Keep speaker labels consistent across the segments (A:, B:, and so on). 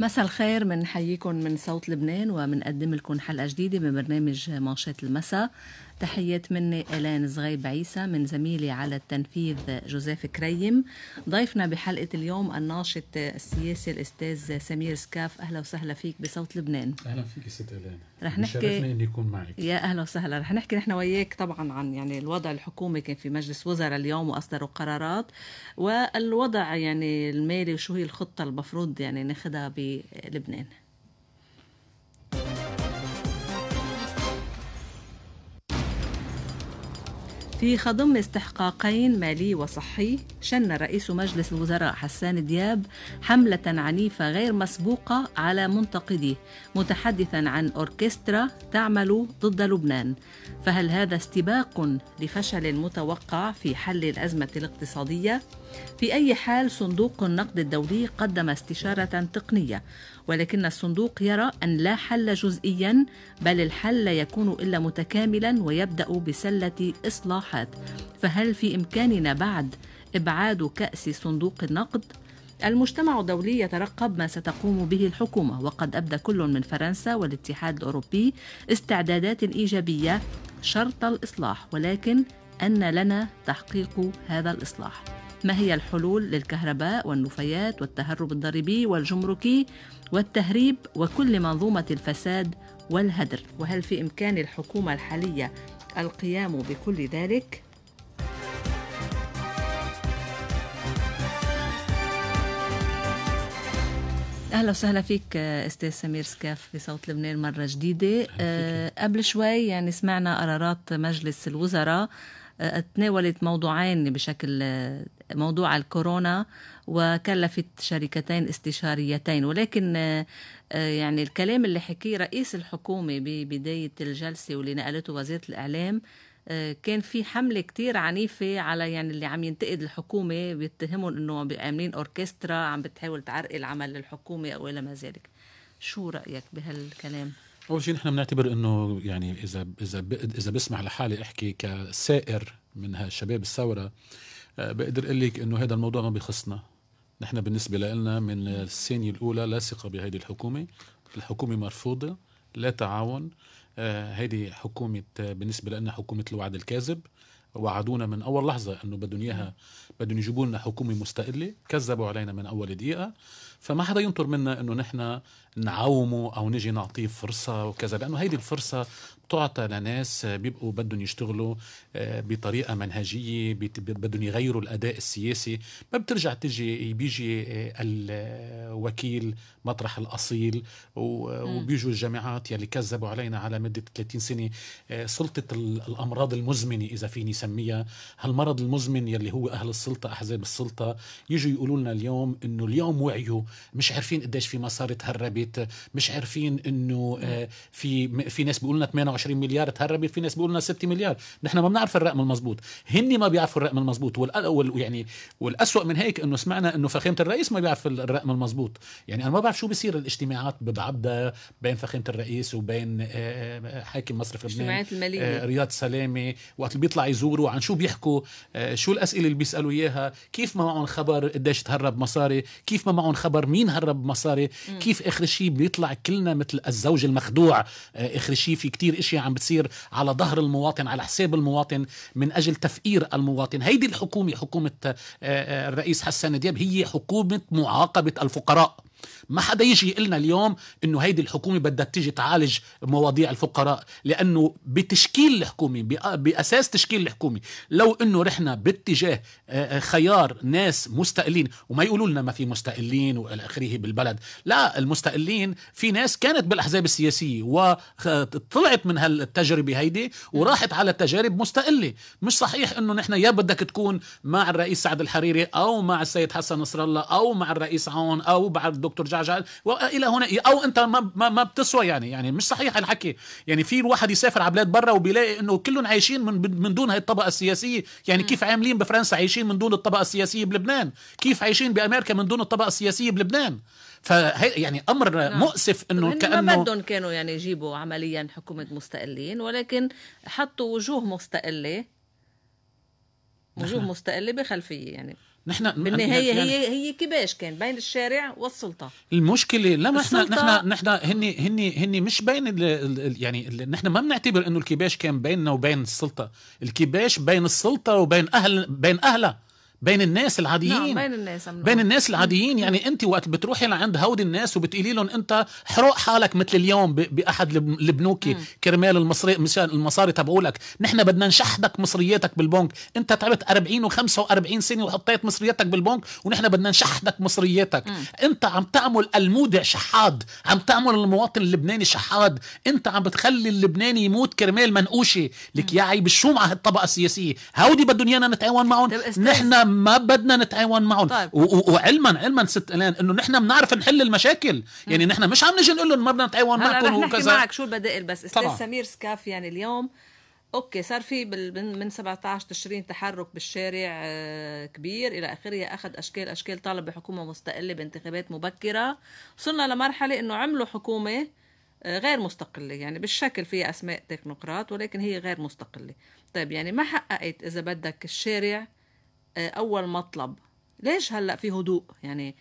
A: مساء الخير بنحييكم من, من صوت لبنان وبنقدم لكم حلقه جديده من برنامج مانشات المساء تحيات مني الان صغيب عيسى من زميلي على التنفيذ جوزيف كريم ضيفنا بحلقه اليوم الناشط السياسي الاستاذ سمير سكاف اهلا وسهلا فيك بصوت لبنان
B: اهلا فيك ست الان رح نحكي اني اكون معك
A: يا اهلا وسهلا رح نحكي نحن وياك طبعا عن يعني الوضع الحكومي كان في مجلس وزراء اليوم واصدروا قرارات والوضع يعني المالي وشو هي الخطه المفروض يعني ناخذها بلبنان في خضم استحقاقين مالي وصحي شن رئيس مجلس الوزراء حسان دياب حملة عنيفة غير مسبوقة على منتقديه متحدثا عن أوركسترا تعمل ضد لبنان فهل هذا استباق لفشل متوقع في حل الأزمة الاقتصادية؟ في أي حال صندوق النقد الدولي قدم استشارة تقنية ولكن الصندوق يرى أن لا حل جزئيا بل الحل لا يكون إلا متكاملا ويبدأ بسلة إصلاحات فهل في إمكاننا بعد إبعاد كأس صندوق النقد؟ المجتمع الدولي يترقب ما ستقوم به الحكومة وقد أبدى كل من فرنسا والاتحاد الأوروبي استعدادات إيجابية شرط الإصلاح ولكن أن لنا تحقيق هذا الإصلاح ما هي الحلول للكهرباء والنفايات والتهرب الضريبي والجمركي والتهريب وكل منظومة الفساد والهدر وهل في إمكان الحكومة الحالية القيام بكل ذلك؟ اهلا وسهلا فيك استاذ سمير سكاف في صوت لبنان مره جديده أه، قبل شوي يعني سمعنا قرارات مجلس الوزراء أه، تناولت موضوعين بشكل موضوع الكورونا وكلفت شركتين استشاريتين ولكن آه، آه، يعني الكلام اللي حكيه رئيس الحكومة ببداية الجلسة واللي نقلته وزيرة الإعلام آه، كان في حملة كتير عنيفة على يعني اللي عم ينتقد الحكومة بيتهمهم انه عاملين اوركسترا عم بتحاول تعرقل عمل الحكومة او الى ما ذلك شو رأيك بهالكلام؟
B: اول شيء نحن بنعتبر انه يعني اذا اذا اذا بسمح لحالي احكي كسائر من هالشباب الثوره آه، بقدر اقول لك انه هذا الموضوع ما بيخصنا نحن بالنسبه لنا من السنة الاولى لا ثقه بهذه الحكومه الحكومه مرفوضه لا تعاون هذه آه، حكومه آه، بالنسبه لنا حكومه الوعد الكاذب وعدونا من اول لحظه انه بدهم اياها بدهم يجيبوا لنا حكومه مستقله كذبوا علينا من اول دقيقه فما حدا ينطر منا انه نحن نعومه او نجي نعطيه فرصه وكذا لانه هيدي الفرصه تعطى لناس بيبقوا بدهم يشتغلوا آه، بطريقه منهجيه بدهم يغيروا الاداء السياسي ما بترجع تجي بيجي آه، الوكيل مطرح الاصيل وبيجوا الجامعات يلي كذبوا علينا على مده 30 سنه آه، سلطه الامراض المزمنه اذا فيني سميها هالمرض المزمن يلي هو اهل السلطه احزاب السلطه يجوا يقولوا لنا اليوم انه اليوم وعيوا مش عارفين قديش في مصاري تهربت تهربت مش عارفين انه آه، في في ناس بيقولوا لنا 28 مليار تهربت في ناس بيقولوا لنا 6 مليار نحن ما بنعرف الرقم المضبوط هن ما بيعرفوا الرقم المضبوط وال يعني والاسوء من هيك انه سمعنا انه فخامه الرئيس ما بيعرف الرقم المضبوط يعني انا ما بعرف شو بيصير الاجتماعات بعبدا بين فخامه الرئيس وبين آه، آه، حاكم مصرف لبنان رياض سلامه وقت اللي بيطلع يزوروا عن شو بيحكوا شو الاسئله اللي بيسالوا اياها كيف ما معهم خبر قديش تهرب مصاري كيف ما معهم خبر مين هرب مصاري كيف اخر الشيء بيطلع كلنا مثل الزوج المخدوع آه، اخر شيء في كتير اشياء عم بتصير على ظهر المواطن على حساب المواطن من اجل تفقير المواطن هيدي الحكومه حكومه آه، آه، الرئيس حسان دياب هي حكومه معاقبه الفقراء ما حدا يجي يقول لنا اليوم انه هيدي الحكومه بدها تيجي تعالج مواضيع الفقراء لانه بتشكيل الحكومه باساس تشكيل الحكومه لو انه رحنا باتجاه خيار ناس مستقلين وما يقولوا لنا ما في مستقلين والى اخره بالبلد لا المستقلين في ناس كانت بالاحزاب السياسيه وطلعت من هالتجربه هيدي وراحت على تجارب مستقله مش صحيح انه نحن يا بدك تكون مع الرئيس سعد الحريري او مع السيد حسن نصر الله او مع الرئيس عون او بعد دكتور جعجع والى هنا او انت ما, ما, ما بتسوى يعني يعني مش صحيح الحكي يعني في الواحد يسافر على بلاد برا وبيلاقي انه كلهم عايشين من من دون هاي الطبقه السياسيه يعني كيف عاملين بفرنسا عايشين من دون الطبقه السياسيه بلبنان كيف عايشين بامريكا من دون الطبقه السياسيه بلبنان فهي يعني امر نعم. مؤسف انه كانه ما بدهم
A: كانوا يعني يجيبوا عمليا حكومه مستقلين ولكن حطوا وجوه مستقله وجوه مستقله بخلفيه يعني
B: نحن بالنهايه يعني هي
A: هي كباش كان بين الشارع والسلطه
B: المشكله لا ما احنا نحن نحن هن هن هن مش بين الـ الـ يعني نحن ما بنعتبر انه الكباش كان بيننا وبين السلطه الكباش بين السلطه وبين اهل بين اهلها بين الناس العاديين نعم
A: بين الناس أمنون. بين
B: الناس العاديين يعني انت وقت بتروحي لعند هودي الناس وبتقولي لهم انت حرق حالك مثل اليوم باحد البنوك كرمال المصري المصاري تبعولك نحن بدنا نشحدك مصرياتك بالبنك انت تعبت 40 و45 سنه وحطيت مصرياتك بالبنك ونحن بدنا نشحدك مصرياتك مم. انت عم تعمل المودع شحاد عم تعمل المواطن اللبناني شحاد انت عم بتخلي اللبناني يموت كرمال منقوشه لك يا عيب شو مع هالطبقه السياسيه هودي بدهم ايانا نتعاون معهم طيب، نحن ما بدنا نتعاون معهم طيب. وعلما علما ست الان انه نحن بنعرف نحل المشاكل يعني نحن مش عم نجي نقول لهم ما بدنا نتعاون معكم وكذا معك شو
A: البدائل بس استاذ سمير سكاف يعني اليوم اوكي صار في من 17 تشرين تحرك بالشارع آه، كبير الى اخره اخذ اشكال اشكال طالب بحكومه مستقله بانتخابات مبكره وصلنا لمرحله انه عملوا حكومه آه، غير مستقله يعني بالشكل فيها اسماء تكنوقراط ولكن هي غير مستقله طيب يعني ما حققت اذا بدك الشارع آه، اول مطلب ليش هلا في هدوء يعني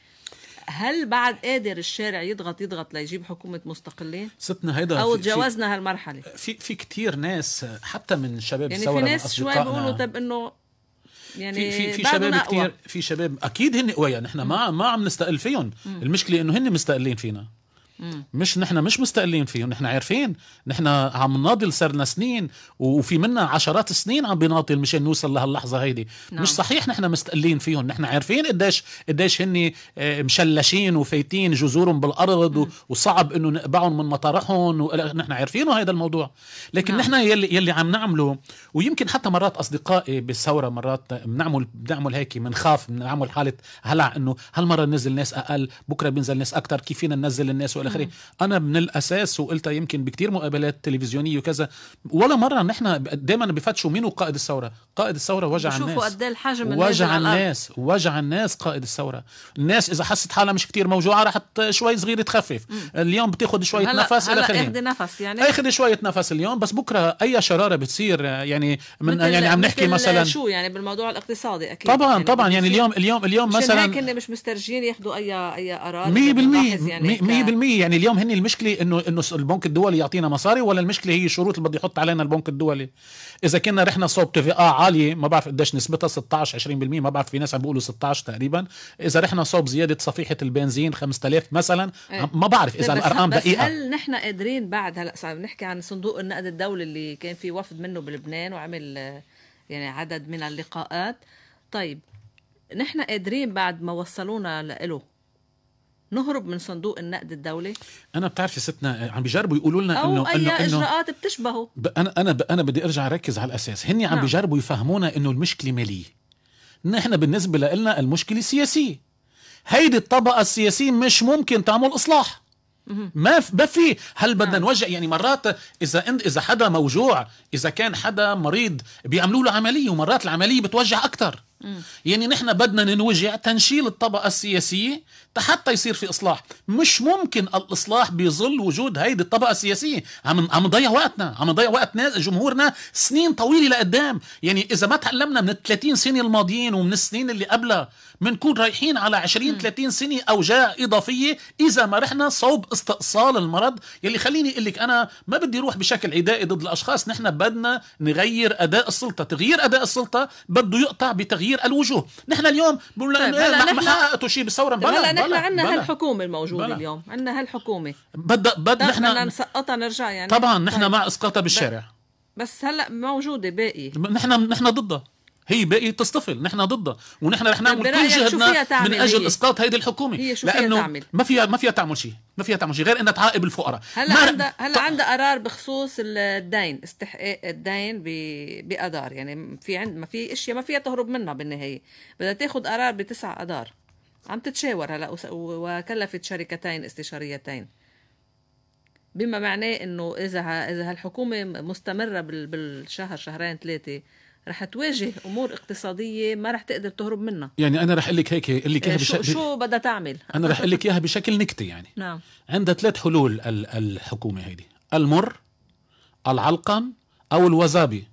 A: هل بعد قادر الشارع يضغط يضغط ليجيب حكومة مستقلين؟
B: ستنا هيدا أو تجاوزنا هالمرحلة في في كثير ناس حتى من شباب يعني في ناس شوي بيقولوا طب
A: إنه يعني في في شباب كثير
B: في شباب اكيد هن قوية نحن ما ما عم نستقل فيهم المشكله انه هن مستقلين فينا مش نحن مش مستقلين فيهم نحن عارفين نحن عم نناضل صرنا سنين وفي منا عشرات السنين عم بناضل مشان نوصل لهاللحظه هيدي نعم. مش صحيح نحن مستقلين فيهم نحن عارفين قديش قديش هن آه، مشلشين وفايتين جذورهم بالارض مم. وصعب انه نقبعهم من مطارحهم ونحن عارفين هذا الموضوع لكن نعم. نحن يلي يلي عم نعمله ويمكن حتى مرات اصدقائي بالثوره مرات بنعمل بنعمل هيك بنخاف بنعمل حاله هلع انه هالمره ننزل ناس اقل بكره بينزل ناس اكثر كيف فينا ننزل الناس والى اخره انا من الاساس وقلتها يمكن بكثير مقابلات تلفزيونيه وكذا ولا مره نحن دائما بفتشوا مين قائد الثوره قائد الثوره وجع الناس شوفوا قد ايه
A: الحجم وجع الناس
B: وجع الناس قائد الثوره الناس اذا حست حالها مش كثير موجوعه راح شوي صغيره تخفف اليوم بتاخذ شويه هلأ نفس هلأ الى اخره اخذ
A: نفس يعني اخذ
B: شويه نفس اليوم بس بكره اي شراره بتصير يعني من يعني عم نحكي مثلا شو
A: يعني بالموضوع الاقتصادي اكيد طبعا يعني طبعا يعني اليوم
B: اليوم اليوم مثلا هيك
A: مش مسترجين ياخذوا اي اي قرار 100% يعني
B: 100% يعني اليوم هن المشكله انه انه البنك الدولي يعطينا مصاري ولا المشكله هي الشروط اللي بده يحط علينا البنك الدولي اذا كنا رحنا صوب تي في اه عاليه ما بعرف قديش نسبتها 16 20% ما بعرف في ناس عم بيقولوا 16 تقريبا اذا رحنا صوب زياده صفيحه البنزين 5000 مثلا إيه. ما بعرف اذا الارقام بس دقيقه
A: هل نحن قادرين بعد هلا صار نحكي عن صندوق النقد الدولي اللي كان في وفد منه بلبنان وعمل يعني عدد من اللقاءات طيب نحن قادرين بعد ما وصلونا له نهرب من صندوق النقد الدولي
B: انا بتعرفي ستنا عم بيجربوا يقولوا لنا انه اي إنو اجراءات
A: بتشبهه
B: انا انا انا بدي ارجع اركز على الاساس هن عم نعم. بيجربوا يفهمونا انه المشكله ماليه نحن بالنسبه لنا المشكله سياسيه هيدي الطبقه السياسيه مش ممكن تعمل اصلاح ما ما في هل بدنا نعم. نوجه يعني مرات اذا انت اذا حدا موجوع اذا كان حدا مريض بيعملوا له عمليه ومرات العمليه بتوجع اكثر يعني نحن بدنا ننوجع تنشيل الطبقة السياسية حتى يصير في إصلاح مش ممكن الإصلاح بظل وجود هيدي الطبقة السياسية عم عم نضيع وقتنا عم نضيع وقت ناس جمهورنا سنين طويلة لقدام يعني إذا ما تعلمنا من ال 30 سنة الماضيين ومن السنين اللي قبلها بنكون رايحين على 20 م. 30 سنة أوجاع إضافية إذا ما رحنا صوب استئصال المرض يلي خليني أقول لك أنا ما بدي روح بشكل عدائي ضد الأشخاص نحن بدنا نغير أداء السلطة تغيير أداء السلطة بده يقطع بتغيير تغيير الوجوه نحن اليوم بقول طيب ما حققتوا شيء بالثوره بلا طيب، هلا نحن عندنا هالحكومه
A: الموجوده بلا. اليوم عندنا هالحكومه بد بد طيب، نحن نسقطها نرجع يعني طبعا نحن طيب.
B: مع اسقاطها بالشارع
A: بس هلا موجوده باقي
B: نحن نحن ضدها هي باقي تصطفل نحن ضدها ونحن رح نعمل كل يعني جهدنا من اجل هي. اسقاط هيدي الحكومه هي شو لانه فيها تعمل؟ ما فيها ما فيها تعمل شيء ما فيها تعمل شيء غير انها تعاقب الفقراء
A: هلا عندها هلا ط... عندها قرار بخصوص الدين استحقاق الدين بأدار يعني في عند ما في اشياء ما فيها تهرب منها بالنهايه بدها تاخذ قرار بتسع اذار عم تتشاور هلا وكلفت شركتين استشاريتين بما معناه انه اذا اذا هالحكومه مستمره بالشهر شهرين ثلاثه رح تواجه امور اقتصاديه ما رح تقدر تهرب منها
B: يعني انا رح اقول لك هيك اقول لك اياها شو, بش... شو
A: بدها تعمل انا رح اقول لك
B: اياها بشكل نكته يعني نعم عندها ثلاث حلول الحكومه هيدي المر العلقم او الوزابي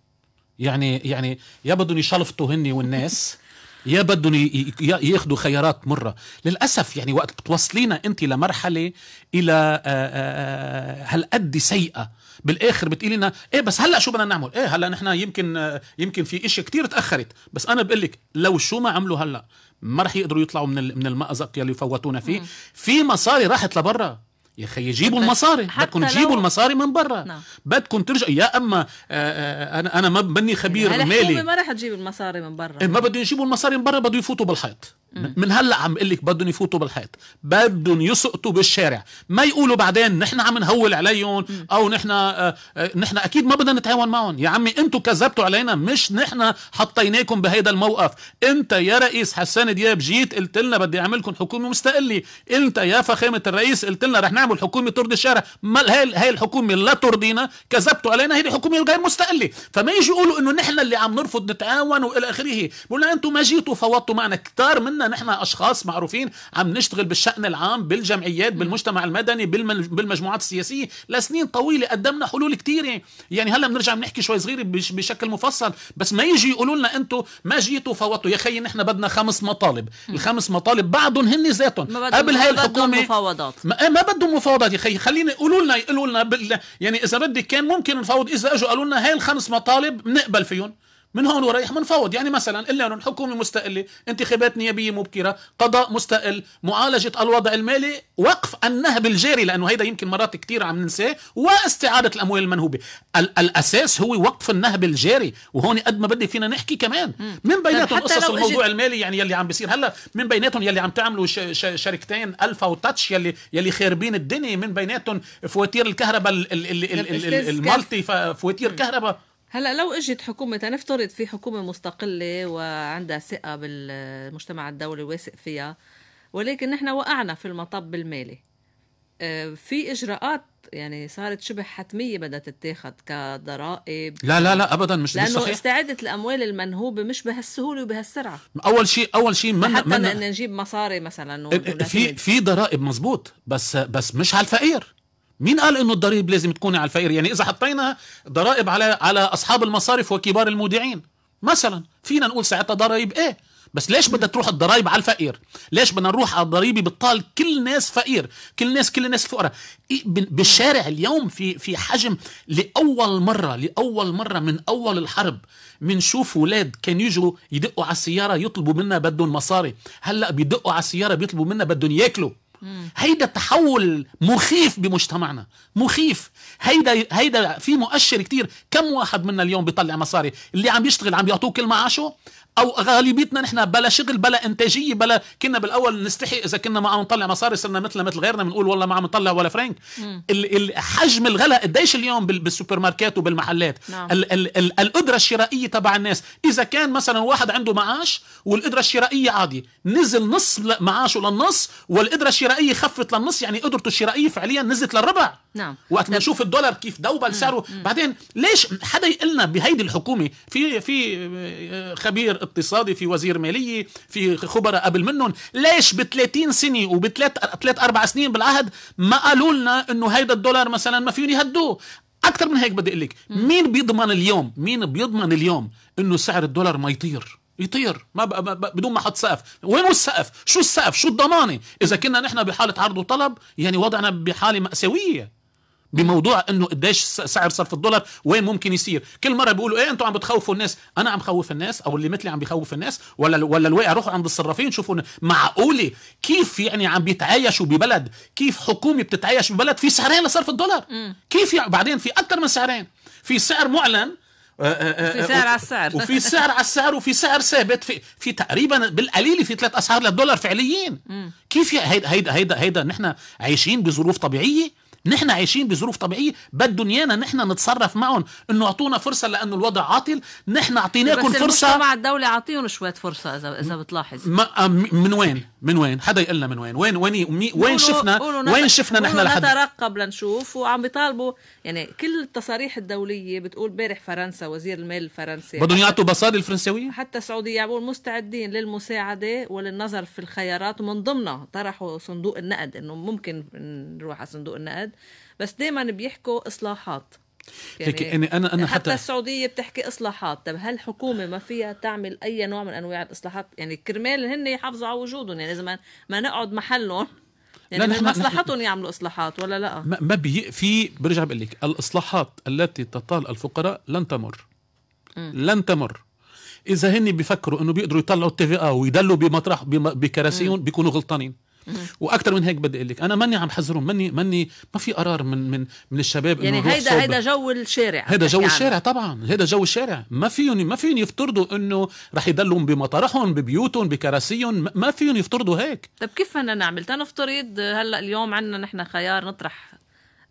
B: يعني يعني يا بدهم يشلفطوا هني والناس يا بدهم ياخذوا خيارات مره للاسف يعني وقت بتوصلينا انت لمرحله الى آه، آه، آه، هالقد سيئه بالاخر بتقولي لنا ايه بس هلا شو بدنا نعمل ايه هلا نحن يمكن يمكن في اشي كتير تاخرت بس انا بقول لك لو شو ما عملوا هلا ما رح يقدروا يطلعوا من من المازق يلي فوتونا فيه مم. في مصاري راحت لبرا يا اخي يجيبوا المصاري بدكم تجيبوا لو... المصاري من برا نعم. بدكم ترجع يا اما آه، آه، انا انا ما بني خبير يعني مالي ما
A: رح تجيب المصاري من برا إيه، ما
B: بدهم يجيبوا المصاري من برا بده يفوتوا بالحيط من هلا عم بقول لك بدهم يفوتوا بالحيط بدهم يسقطوا بالشارع ما يقولوا بعدين نحن عم نهول عليهم او نحن آه، آه، نحن اكيد ما بدنا نتعاون معهم يا عمي انتم كذبتوا علينا مش نحن حطيناكم بهيدا الموقف انت يا رئيس حسان دياب جيت قلت لنا بدي اعمل لكم حكومه مستقله انت يا فخامه الرئيس قلت لنا رح نعمل حكومه ترضي الشارع ما هاي هاي الحكومه لا ترضينا كذبتوا علينا هيدي حكومه غير مستقله فما يجي يقولوا انه نحن اللي عم نرفض نتعاون والى اخره بقول انتم ما جيتوا فوضتوا معنا كثار منا نحن اشخاص معروفين عم نشتغل بالشان العام بالجمعيات بالمجتمع المدني بالمجموعات السياسيه لسنين طويله قدمنا حلول كثيره يعني هلا بنرجع بنحكي شوي صغير بشكل مفصل بس ما يجي يقولوا لنا انتم ما جيتوا فوتوا يا خيي نحن بدنا خمس مطالب الخمس مطالب بعضهم هن ذاتهم قبل هاي الحكومه مفاوضات ما, ما بدهم مفاوضات يا خيي خليني يقولوا لنا يقولوا لنا بال... يعني اذا بدك كان ممكن نفاوض اذا اجوا قالوا لنا هاي الخمس مطالب بنقبل فيهم من هون ورايح بنفوض يعني مثلا قلنا حكومه مستقله انتخابات نيابيه مبكره قضاء مستقل معالجه الوضع المالي وقف النهب الجاري لانه هيدا يمكن مرات كثير عم ننساه واستعاده الاموال المنهوبه ال- الاساس هو وقف النهب الجاري وهون قد ما بدي فينا نحكي كمان من طيب، بيناتهم قصص الموضوع المالي يعني يلي عم بيصير هلا من بيناتهم يلي عم تعملوا ش- ش- شركتين الفا وتاتش يلي يلي خاربين الدنيا من بيناتهم فواتير الكهرباء المالتي فواتير كهرباء
A: هلا لو اجت حكومه نفترض في حكومه مستقله وعندها ثقه بالمجتمع الدولي واثق فيها ولكن نحن وقعنا في المطب المالي آه، في اجراءات يعني صارت شبه حتميه بدها تتاخذ كضرائب لا
B: لا لا ابدا مش لانه صحيح.
A: استعاده الاموال المنهوبه مش بهالسهوله وبهالسرعه
B: اول شيء اول شيء من حتى من
A: نجيب مصاري مثلا إيه، إيه، في
B: في ضرائب مزبوط بس بس مش على الفقير مين قال انه الضريبه لازم تكون على الفقير يعني اذا حطينا ضرائب على على اصحاب المصارف وكبار المودعين مثلا فينا نقول ساعتها ضرائب ايه بس ليش بدها تروح الضرائب على الفقير ليش بدنا نروح على الضريبه بتطال كل ناس فقير كل ناس كل ناس فقراء إيه، بالشارع اليوم في في حجم لاول مره لاول مره من اول الحرب بنشوف اولاد كان يجوا يدقوا على السياره يطلبوا منا بدهم مصاري هلا بيدقوا على السياره بيطلبوا منا بدهم ياكلوا هيدا تحول مخيف بمجتمعنا مخيف هيدا هيدا في مؤشر كتير كم واحد منا اليوم بيطلع مصاري اللي عم يشتغل عم بيعطوه كل معاشه او غالبيتنا نحن بلا شغل بلا انتاجيه بلا كنا بالاول نستحي اذا كنا ما عم نطلع مصاري صرنا مثل مثل غيرنا بنقول والله ما عم نطلع ولا فرنك حجم الغلاء قديش اليوم بالسوبر ماركت وبالمحلات نعم. ال ال ال القدره الشرائيه تبع الناس اذا كان مثلا واحد عنده معاش والقدره الشرائيه عادي نزل نص معاشه للنص والقدره الشرائيه الشرائيه خفت للنص يعني قدرته الشرائيه فعليا نزلت للربع نعم وقت ما نشوف الدولار كيف دوبل سعره بعدين ليش حدا يقول لنا بهيدي الحكومه في في آه، خبير اقتصادي في وزير ماليه في خبراء قبل منهم ليش ب 30 سنه وب 3 اربع 4 سنين بالعهد ما قالوا لنا انه هيدا الدولار مثلا ما فيهم يهدوه اكثر من هيك بدي اقول لك مين بيضمن اليوم مين بيضمن اليوم انه سعر الدولار ما يطير يطير ما بقى بدون ما احط سقف وين السقف شو السقف شو الضمانه اذا كنا نحن بحاله عرض وطلب يعني وضعنا بحاله ماساويه بموضوع انه قديش سعر صرف الدولار وين ممكن يصير كل مره بيقولوا ايه انتم عم بتخوفوا الناس انا عم خوف الناس او اللي مثلي عم بخوف الناس ولا ولا الواقع روحوا عند الصرافين شوفوا معقوله كيف يعني عم بيتعايشوا ببلد كيف حكومه بتتعايش ببلد في سعرين لصرف الدولار م. كيف يعني بعدين في اكثر من سعرين في سعر معلن آه، آه، آه، في سعر على السعر وفي سعر على السعر وفي سعر ثابت في في تقريبا بالقليل في ثلاث اسعار للدولار فعليين كيف هيدا هيدا هيدا هيدا ان عايشين بظروف طبيعيه نحن عايشين بظروف طبيعيه بدهم ايانا نحن نتصرف معهم انه اعطونا فرصه لانه الوضع عاطل نحن
A: اعطيناكم فرصه بس المجتمع الدولي اعطيهم شويه فرصه اذا اذا بتلاحظ ما آه، من
B: وين من وين حدا يقول لنا من وين وين وين وين شفنا وين شفنا نحن لحد
A: نترقب لنشوف وعم بيطالبوا يعني كل التصاريح الدوليه بتقول بارح فرنسا وزير المال الفرنسي بدهم يعطوا بصاري الفرنساويه حتى السعوديه عم مستعدين للمساعده وللنظر في الخيارات ومن ضمنها طرحوا صندوق النقد انه ممكن نروح على صندوق النقد بس دائما بيحكوا اصلاحات يعني يعني انا انا حتى, حتى السعوديه بتحكي اصلاحات طب هل الحكومه ما فيها تعمل اي نوع من انواع الاصلاحات يعني كرمال هن يحافظوا على وجودهم يعني اذا ما نقعد محلهم
B: يعني لا من مصلحتهم
A: يعملوا اصلاحات ولا لا ما,
B: ما بي في برجع بقول لك الاصلاحات التي تطال الفقراء لن تمر م. لن تمر اذا هن بيفكروا انه بيقدروا يطلعوا التي في اه ويدلوا بمطرح بكراسيهم بيكونوا غلطانين واكثر من هيك بدي اقول لك انا ماني عم حذرهم ماني ماني ما في قرار من من من الشباب يعني هيدا هيدا
A: جو الشارع هيدا جو يعني. الشارع
B: طبعا هيدا جو الشارع ما فيهم ما فيهم يفترضوا انه رح يضلهم بمطارحهم ببيوتهم بكراسيهم ما فيهم يفترضوا
A: هيك طب كيف بدنا نعمل تنفترض هلا اليوم عندنا نحن خيار نطرح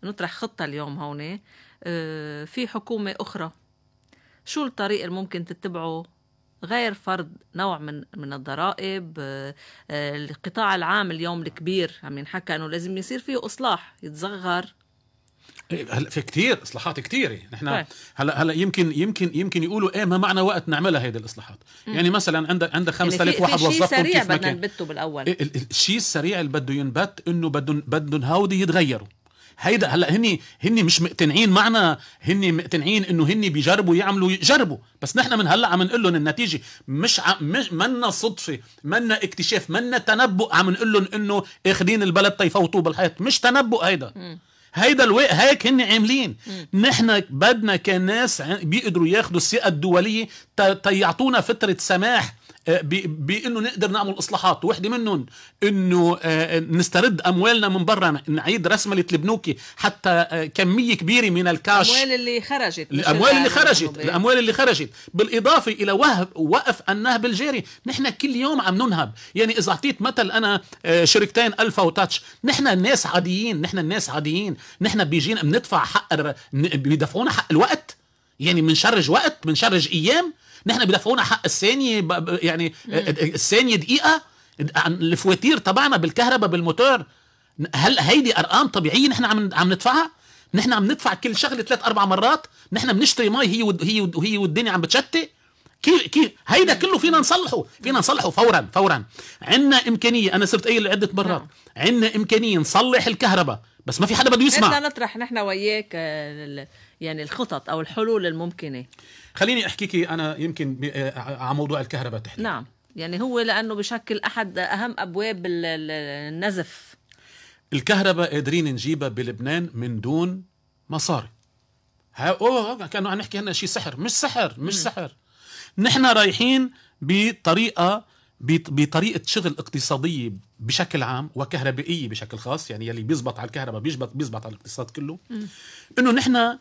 A: نطرح خطه اليوم هون آه، في حكومه اخرى شو الطريق اللي ممكن تتبعه غير فرض نوع من من الضرائب آه، آه، القطاع العام اليوم الكبير عم ينحكى انه لازم يصير فيه اصلاح يتصغر
B: إيه، هلا في كثير اصلاحات كثيره نحن طيب. هلا هلا يمكن يمكن يمكن يقولوا ايه ما معنى وقت نعملها هيدي الاصلاحات مم. يعني مثلا عندك عندك 5000 واحد وظفتهم سريع بدنا
A: نبته بالاول إيه،
B: الشيء السريع اللي بده ينبت انه بدهم بدهم هودي يتغيروا هيدا هلا هن هن مش مقتنعين معنا هن مقتنعين انه هن بيجربوا يعملوا يجربوا بس نحن من هلا عم نقول لهم النتيجه مش ع... منا صدفه منا اكتشاف منا تنبؤ عم نقول لهم انه اخذين البلد تيفوتوه بالحيط مش تنبؤ هيدا م. هيدا الواقع هيك هن عاملين نحن بدنا كناس بيقدروا ياخذوا الثقه الدوليه تيعطونا فتره سماح آه، بانه نقدر نعمل اصلاحات وحده منهم انه آه، نسترد اموالنا من برا نعيد رسمله البنوكي حتى آه، كميه كبيره من الكاش الاموال
A: اللي خرجت الاموال اللي خرجت
B: الاموال اللي خرجت بالاضافه الى وهب وقف النهب الجاري نحن كل يوم عم ننهب يعني اذا اعطيت مثل انا شركتين الفا وتاتش نحن ناس عاديين نحن الناس عاديين نحن بيجينا بندفع حق بيدفعونا حق الوقت يعني منشرج وقت منشرج ايام ان احنا بيدافعونا حق الثاني يعني آه، آه، الثانيه دقيقه الفواتير تبعنا بالكهرباء بالموتور هل هيدي ارقام طبيعيه نحن عم عم ندفعها؟ نحن عم ندفع كل شغله ثلاث اربع مرات؟ نحن بنشتري مي هي ود هي ود هي والدنيا عم بتشتي؟ كيف كيف هيدا كله فينا نصلحه فينا نصلحه فورا فورا عندنا امكانيه انا صرت قايل عده مرات عندنا نعم. امكانيه نصلح الكهرباء بس ما في حدا بده يسمع بدنا
A: نطرح نحن وياك آه، يعني الخطط او الحلول الممكنه خليني احكيكي انا
B: يمكن آه،
A: على موضوع الكهرباء تحديدا نعم يعني هو لانه بشكل احد اهم ابواب النزف
B: الكهرباء قادرين نجيبها بلبنان من دون مصاري اوه كانوا عم نحكي هنا شيء سحر مش سحر مش م. سحر نحن رايحين بطريقه بطريقه شغل اقتصاديه بشكل عام وكهربائيه بشكل خاص يعني يلي بيزبط على الكهرباء بيزبط بيزبط على الاقتصاد كله انه نحن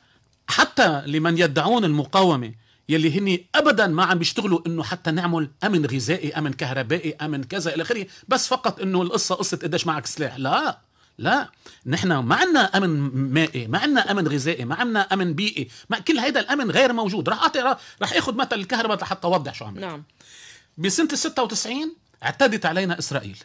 B: حتى لمن يدعون المقاومه يلي هن ابدا ما عم بيشتغلوا انه حتى نعمل امن غذائي امن كهربائي امن كذا الى اخره بس فقط انه القصه قصه قديش معك سلاح لا لا نحن ما عندنا امن مائي ما عندنا امن غذائي ما عندنا امن بيئي ما كل هيدا الامن غير موجود رح اعطي رح اخذ مثل الكهرباء لحتى اوضح شو عم نعم بسنة 96 اعتدت علينا إسرائيل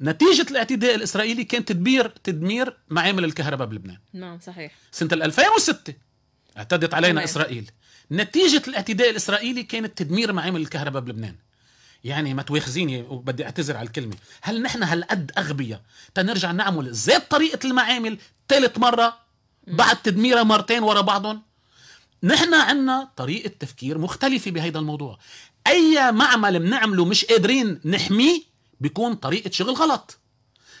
B: نتيجة الاعتداء الإسرائيلي كان تدمير تدمير معامل الكهرباء بلبنان
A: نعم صحيح
B: سنة 2006 اعتدت علينا نعم. إسرائيل نتيجة الاعتداء الإسرائيلي كانت تدمير معامل الكهرباء بلبنان يعني ما تواخذيني وبدي اعتذر على الكلمة هل نحن هالقد أغبياء تنرجع نعمل زيت طريقة المعامل ثالث مرة بعد تدميرها مرتين ورا بعضهم نحن عنا طريقة تفكير مختلفة بهيدا الموضوع اي معمل بنعمله مش قادرين نحميه بيكون طريقه شغل غلط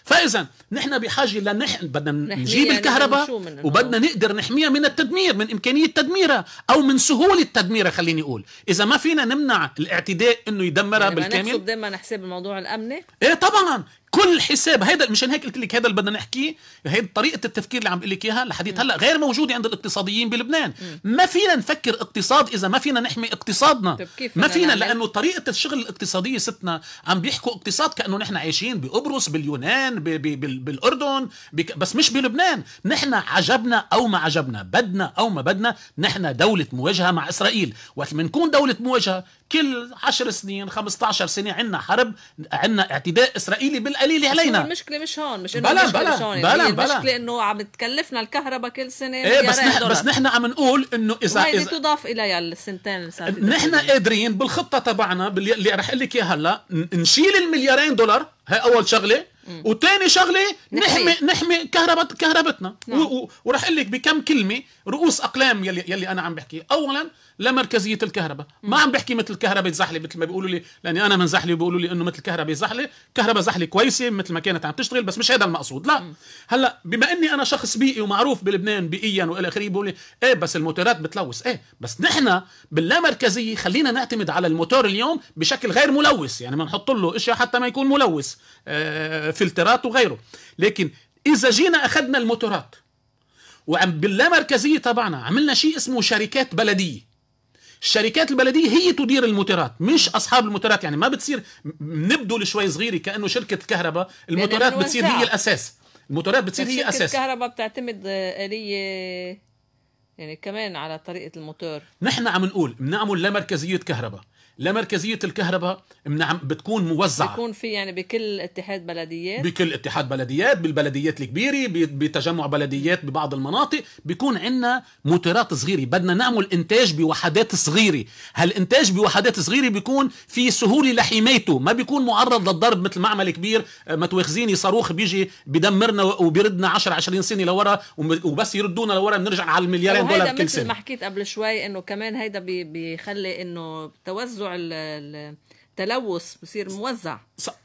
B: فاذا نحن بحاجه لنح بدنا نجيب الكهرباء وبدنا نقدر نحميها من التدمير من امكانيه تدميرها او من سهوله تدميرها خليني اقول اذا ما فينا نمنع الاعتداء انه يدمرها يعني بالكامل
A: دائما نحسب الموضوع الامني
B: ايه طبعا كل حساب هيدا مشان هيك قلت لك هذا اللي بدنا نحكيه هي طريقه التفكير اللي عم قلك لك اياها لحديت هلا غير موجوده عند الاقتصاديين بلبنان ما فينا نفكر اقتصاد اذا ما فينا نحمي اقتصادنا طيب كيف ما فينا لانه طريقه الشغل الاقتصاديه ستنا عم بيحكوا اقتصاد كانه نحن عايشين بقبرص باليونان بـ بـ بـ بالاردن بك بس مش بلبنان نحن عجبنا او ما عجبنا بدنا او ما بدنا نحن دوله مواجهه مع اسرائيل وقت بنكون دوله مواجهه كل 10 سنين 15 سنه عندنا حرب عندنا اعتداء اسرائيلي بال القليل علينا
A: المشكله مش هون مش انه بلا بلا مش هون يعني بلا بلا المشكله انه عم تكلفنا الكهرباء كل سنه ايه بس نحن بس
B: نحن عم نقول انه اذا وهي
A: تضاف اليها السنتين نحن
B: قادرين بالخطه تبعنا اللي رح اقول لك اياها هلا نشيل المليارين دولار هي اول شغله وثاني شغله نحمي نحمي كهرباء كهربتنا نعم. وراح اقول لك بكم كلمه رؤوس اقلام يلي يلي انا عم بحكي اولا لمركزيه الكهرباء ما عم بحكي مثل الكهرباء زحله مثل ما بيقولوا لي لاني انا من زحله بيقولوا لي انه مثل الكهرباء زحله كهرباء زحله كويسه مثل ما كانت عم تشتغل بس مش هذا المقصود لا هلا بما اني انا شخص بيئي ومعروف بلبنان بيئيا والى اخره بيقول لي ايه بس الموتورات بتلوث ايه بس نحن باللامركزيه خلينا نعتمد على الموتور اليوم بشكل غير ملوث يعني ما نحط له اشياء حتى ما يكون ملوث آه، فلترات وغيره لكن اذا جينا اخذنا الموتورات وعم باللامركزيه تبعنا عملنا شيء اسمه شركات بلديه الشركات البلديه هي تدير الموتورات مش اصحاب الموتورات يعني ما بتصير نبدو شوي صغيره كانه شركه الكهرباء الموتورات بتصير هي الاساس الموتورات بتصير هي اساس الكهرباء
A: بتعتمد اليه آه، يعني كمان على طريقه الموتور
B: نحن عم نقول بنعمل لا مركزيه كهرباء لمركزيه الكهرباء نعم، بتكون موزعه بيكون
A: في يعني بكل اتحاد بلديات
B: بكل اتحاد بلديات بالبلديات الكبيره بتجمع بلديات ببعض المناطق بيكون عندنا موتورات صغيره بدنا نعمل انتاج بوحدات صغيره هالانتاج بوحدات صغيره بيكون في سهوله لحمايته ما بيكون معرض للضرب مثل معمل كبير آه، ما توخزيني صاروخ بيجي بدمرنا وبيردنا 10 20 سنه لورا وبس يردونا لورا بنرجع على المليارين دولار كل سنه مثل ما
A: حكيت قبل شوي انه كمان هيدا بيخلي انه توزع موضوع التلوث بصير موزع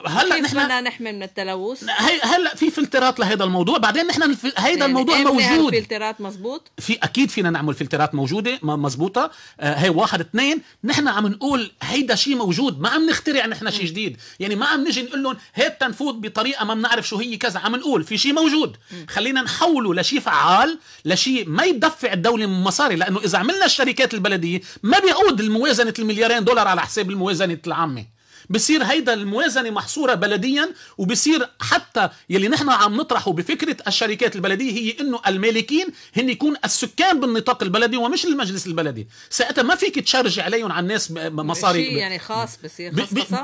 A: هلا نحن بدنا نحمي من التلوث هي
B: هلا في فلترات لهذا الموضوع بعدين نحن الف... هيدا يعني الموضوع موجود
A: فلترات مزبوط
B: في اكيد فينا نعمل فلترات موجوده مزبوطه آه هي واحد اثنين نحن عم نقول هيدا شيء موجود ما عم نخترع نحن شيء جديد يعني ما عم نجي نقول لهم هات تنفوت بطريقه ما بنعرف شو هي كذا عم نقول في شيء موجود م. خلينا نحوله لشيء فعال لشيء ما يدفع الدوله من مصاري لانه اذا عملنا الشركات البلديه ما بيعود الموازنه المليارين دولار على حساب الموازنه العامه بصير هيدا الموازنه محصوره بلديا وبصير حتى يلي نحن عم نطرحه بفكره الشركات البلديه هي انه المالكين هن يكون السكان بالنطاق البلدي ومش المجلس البلدي ساعتها ما فيك تشرج عليهم على الناس مصاري شيء يعني
A: خاص بصير خصخصه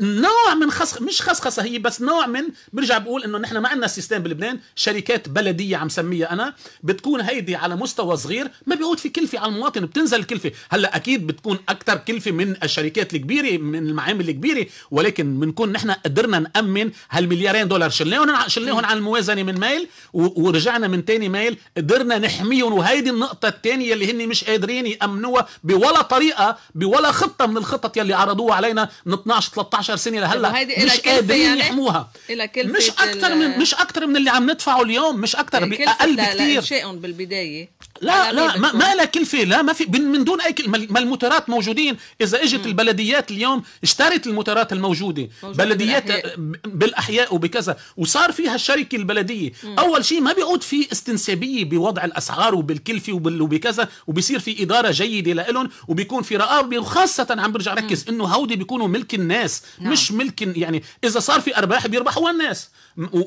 B: نوع من خص مش خصخصه هي بس نوع من برجع بقول انه نحن ما عندنا سيستم بلبنان شركات بلديه عم سميها انا بتكون هيدي على مستوى صغير ما بيعود في كلفه على المواطن بتنزل الكلفه هلا اكيد بتكون اكثر كلفه من الشركات الكبيره من المعامل الكبيرة كبيره ولكن بنكون نحن قدرنا نامن هالمليارين دولار شلناهم شلناهم على الموازنه من ميل ورجعنا من تاني ميل قدرنا نحميهم وهيدي النقطه الثانيه اللي هن مش قادرين يامنوها بولا طريقه بولا خطه من الخطط يلي عرضوها علينا من 12 13 سنه لهلا مش قادرين يعني يحموها
A: مش اكثر من مش
B: اكثر من اللي عم ندفعه اليوم مش اكثر يعني باقل بكثير
A: بالبدايه لا لا ما, ما لها
B: كلفه لا ما في من دون اي ما الموتورات موجودين اذا اجت البلديات اليوم اشترت الموتورات الموجوده بلديات بالأحياء. بالاحياء وبكذا وصار فيها الشركه البلديه مم. اول شيء ما بيعود في استنسابيه بوضع الاسعار وبالكلفه وبكذا وبيصير في اداره جيده لهم وبيكون في رقابه وخاصه عم برجع ركز انه هودي بيكونوا ملك الناس نعم. مش ملك يعني اذا صار في ارباح بيربحوها الناس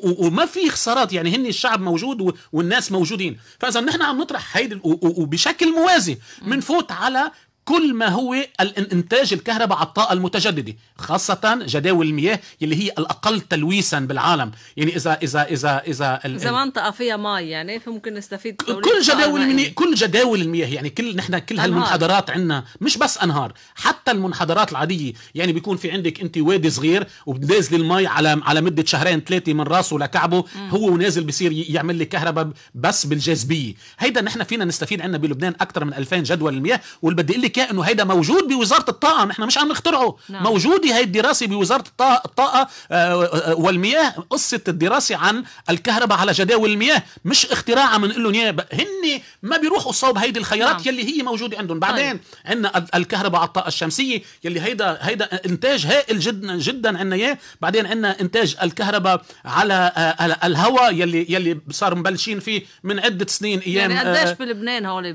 B: وما في خسارات يعني هن الشعب موجود والناس موجودين فاذا نحن عم نطرح هيدي وبشكل موازي بنفوت على كل ما هو الانتاج الكهرباء على الطاقه المتجدده خاصه جداول المياه اللي هي الاقل تلويسا بالعالم يعني اذا اذا اذا اذا اذا
A: منطقه فيها مي يعني إيه؟ فممكن نستفيد كل جداول المياه
B: كل جداول المياه يعني كل نحن كل هالمنحدرات عندنا مش بس انهار حتى المنحدرات العاديه يعني بيكون في عندك انت وادي صغير وبنازل المي على على مده شهرين ثلاثه من راسه لكعبه م. هو ونازل بصير يعمل لي كهرباء بس بالجاذبيه هيدا نحن فينا نستفيد عندنا بلبنان اكثر من 2000 جدول المياه واللي بدي الامريكيه انه هيدا موجود بوزاره الطاقه نحن مش عم نخترعه نعم. موجوده هي الدراسه بوزاره الطاقه, الطاقة آه، آه، والمياه قصه الدراسه عن الكهرباء على جداول المياه مش اختراع عم نقول لهم اياه هن ما بيروحوا صوب هيدي الخيارات نعم. يلي هي موجوده عندهم بعدين طيب. عندنا الكهرباء على الطاقه الشمسيه يلي هيدا هيدا انتاج هائل جدا جدا عندنا اياه بعدين عندنا انتاج الكهرباء على آه، الهواء يلي يلي صار مبلشين فيه من عده سنين ايام يعني قديش
A: بلبنان هول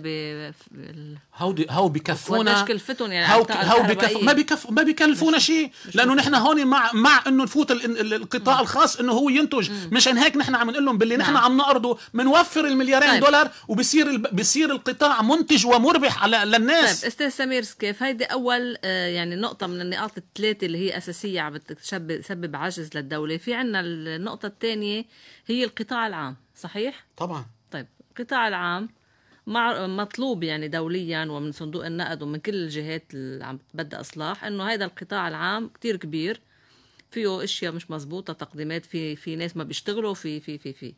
B: هاو هاو بكفونا كلفتهم يعني هاو, هاو بكف ما بكف ما بكلفونا شيء لانه نحن هون مع مع انه نفوت القطاع مم. الخاص انه هو ينتج مم. مشان هيك نحن عم نقول لهم باللي نحن نعم. عم نعرضه بنوفر المليارين طيب. دولار وبصير ال... بصير القطاع منتج ومربح على للناس طيب
A: استاذ سمير سكيف هيدي اول آه يعني نقطه من النقاط الثلاثه اللي هي اساسيه عم تسبب عجز للدوله في عندنا النقطه الثانيه هي القطاع العام صحيح طبعا طيب القطاع العام مع مطلوب يعني دوليا ومن صندوق النقد ومن كل الجهات اللي عم تبدا اصلاح انه هذا القطاع العام كتير كبير فيه اشياء مش مزبوطه تقديمات في في ناس ما بيشتغلوا في في في في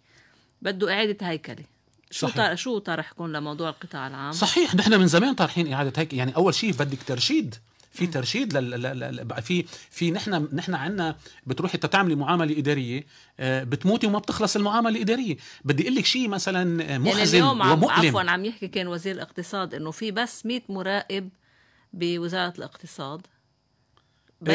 A: بده اعاده هيكله شو صحيح. شو طرحكم لموضوع القطاع العام؟ صحيح
B: نحن من زمان طارحين اعاده هيك يعني اول شيء بدك ترشيد في ترشيد لل... في في نحن نحن عندنا بتروحي تتعاملي معامله اداريه آه، بتموتي وما بتخلص المعامله الاداريه بدي اقول لك شيء مثلا محزن آه، يعني اليوم عم عفوا عم
A: يحكي كان وزير الاقتصاد انه في بس 100 مراقب بوزاره الاقتصاد إيه،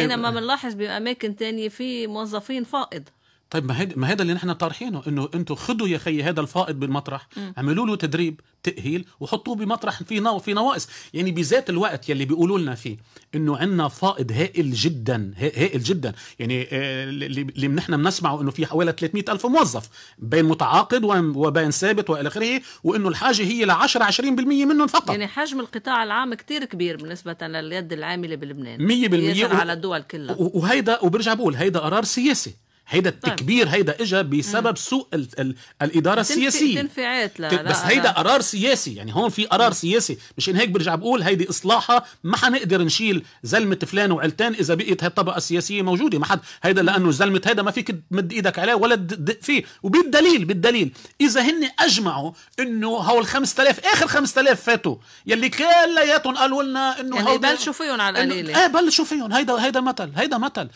A: بينما آه. بنلاحظ باماكن تانية في موظفين فائض
B: طيب ما هيدا ما هيدا اللي نحن طارحينه انه انتم خذوا يا خيي هذا الفائض بالمطرح اعملوا له تدريب تاهيل وحطوه بمطرح في نو في نواقص يعني بذات الوقت يلي بيقولوا لنا فيه انه عندنا فائض هائل جدا هائل جدا يعني آه، اللي نحن بنسمعه انه في حوالي 300 الف موظف بين متعاقد وبين ثابت والى اخره وانه الحاجه هي ل
A: 10 20% منهم فقط يعني حجم القطاع العام كثير كبير بالنسبه لليد العامله بلبنان 100% على الدول
B: كلها وهيدا وبرجع بقول هيدا قرار سياسي هيدا نعم. التكبير هيدا اجى بسبب سوء ال ال الاداره السياسيه
A: تنفيعات لا, بس هيدا
B: قرار سياسي يعني هون في قرار سياسي مشان هيك برجع بقول هيدي اصلاحها ما حنقدر نشيل زلمه فلان وعلتان اذا بقيت هالطبقه السياسيه موجوده ما حد هيدا لانه زلمه هيدا ما فيك تمد ايدك عليه ولا تدق فيه وبالدليل بالدليل اذا هن اجمعوا انه هول 5000 اخر 5000 فاتوا يلي كلياتهم قالوا لنا انه يعني بلشوا
A: فيهم على القليله ايه
B: بلشوا فيهم هيدا هيدا مثل هيدا مثل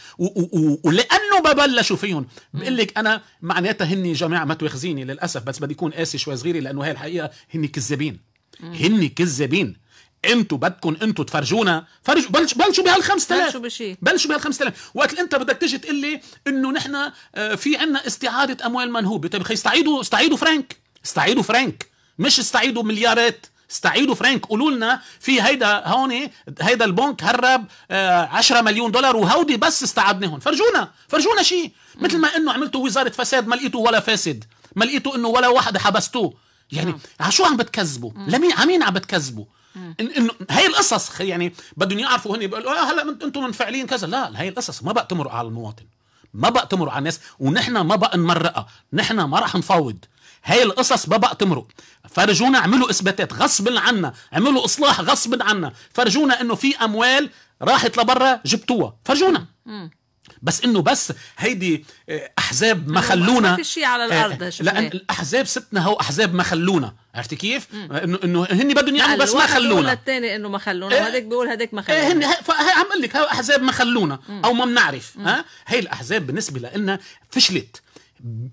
B: ولانه ما بلشوا فيهم بقول لك انا معناتها هن جماعه ما تواخذيني للاسف بس بدي يكون قاسي شوي صغيري لانه هي الحقيقه هن كذابين هن كذابين انتوا بدكم انتوا تفرجونا فرجوا بلش بلشوا بهال 5000 بلشوا بشيء بلشوا بهال 5000 وقت انت بدك تيجي تقول لي انه نحن آه، في عنا استعاده اموال منهوبه طيب خي استعيدوا استعيدوا فرانك استعيدوا فرانك مش استعيدوا مليارات استعيدوا فرانك قولوا لنا في هيدا هون هيدا البنك هرب 10 آه، مليون دولار وهودي بس استعدناهم فرجونا فرجونا شيء مثل ما انه عملتوا وزاره فساد ما لقيتوا ولا فاسد ما لقيتوا انه ولا واحد حبستوه يعني على شو عم بتكذبوا لمين عمين عم بتكذبوا انه هي القصص يعني بدهم يعرفوا هني بيقولوا آه، هلا انتم منفعلين كذا لا هي القصص ما بقى تمرق على المواطن ما بقى تمر على الناس ونحن ما بقى نمرقها نحن ما راح نفاوض هاي القصص ما بقى تمرق فرجونا اعملوا اثباتات غصب عنا اعملوا اصلاح غصب عنا فرجونا انه في اموال راحت لبرا جبتوها فرجونا بس انه بس هيدي آه، احزاب ما خلونا ما في شيء على آه، الارض آه، لان إيه. الاحزاب ستنا هو احزاب ما خلونا عرفتي كيف؟ انه انه هن بدهم يعملوا بس ما خلونا
A: الثاني انه ما خلونا إيه بيقول هذيك ما إيه، خلونا إيه
B: هن عم اقول لك احزاب ما خلونا او ما بنعرف ها هي الاحزاب بالنسبه لنا فشلت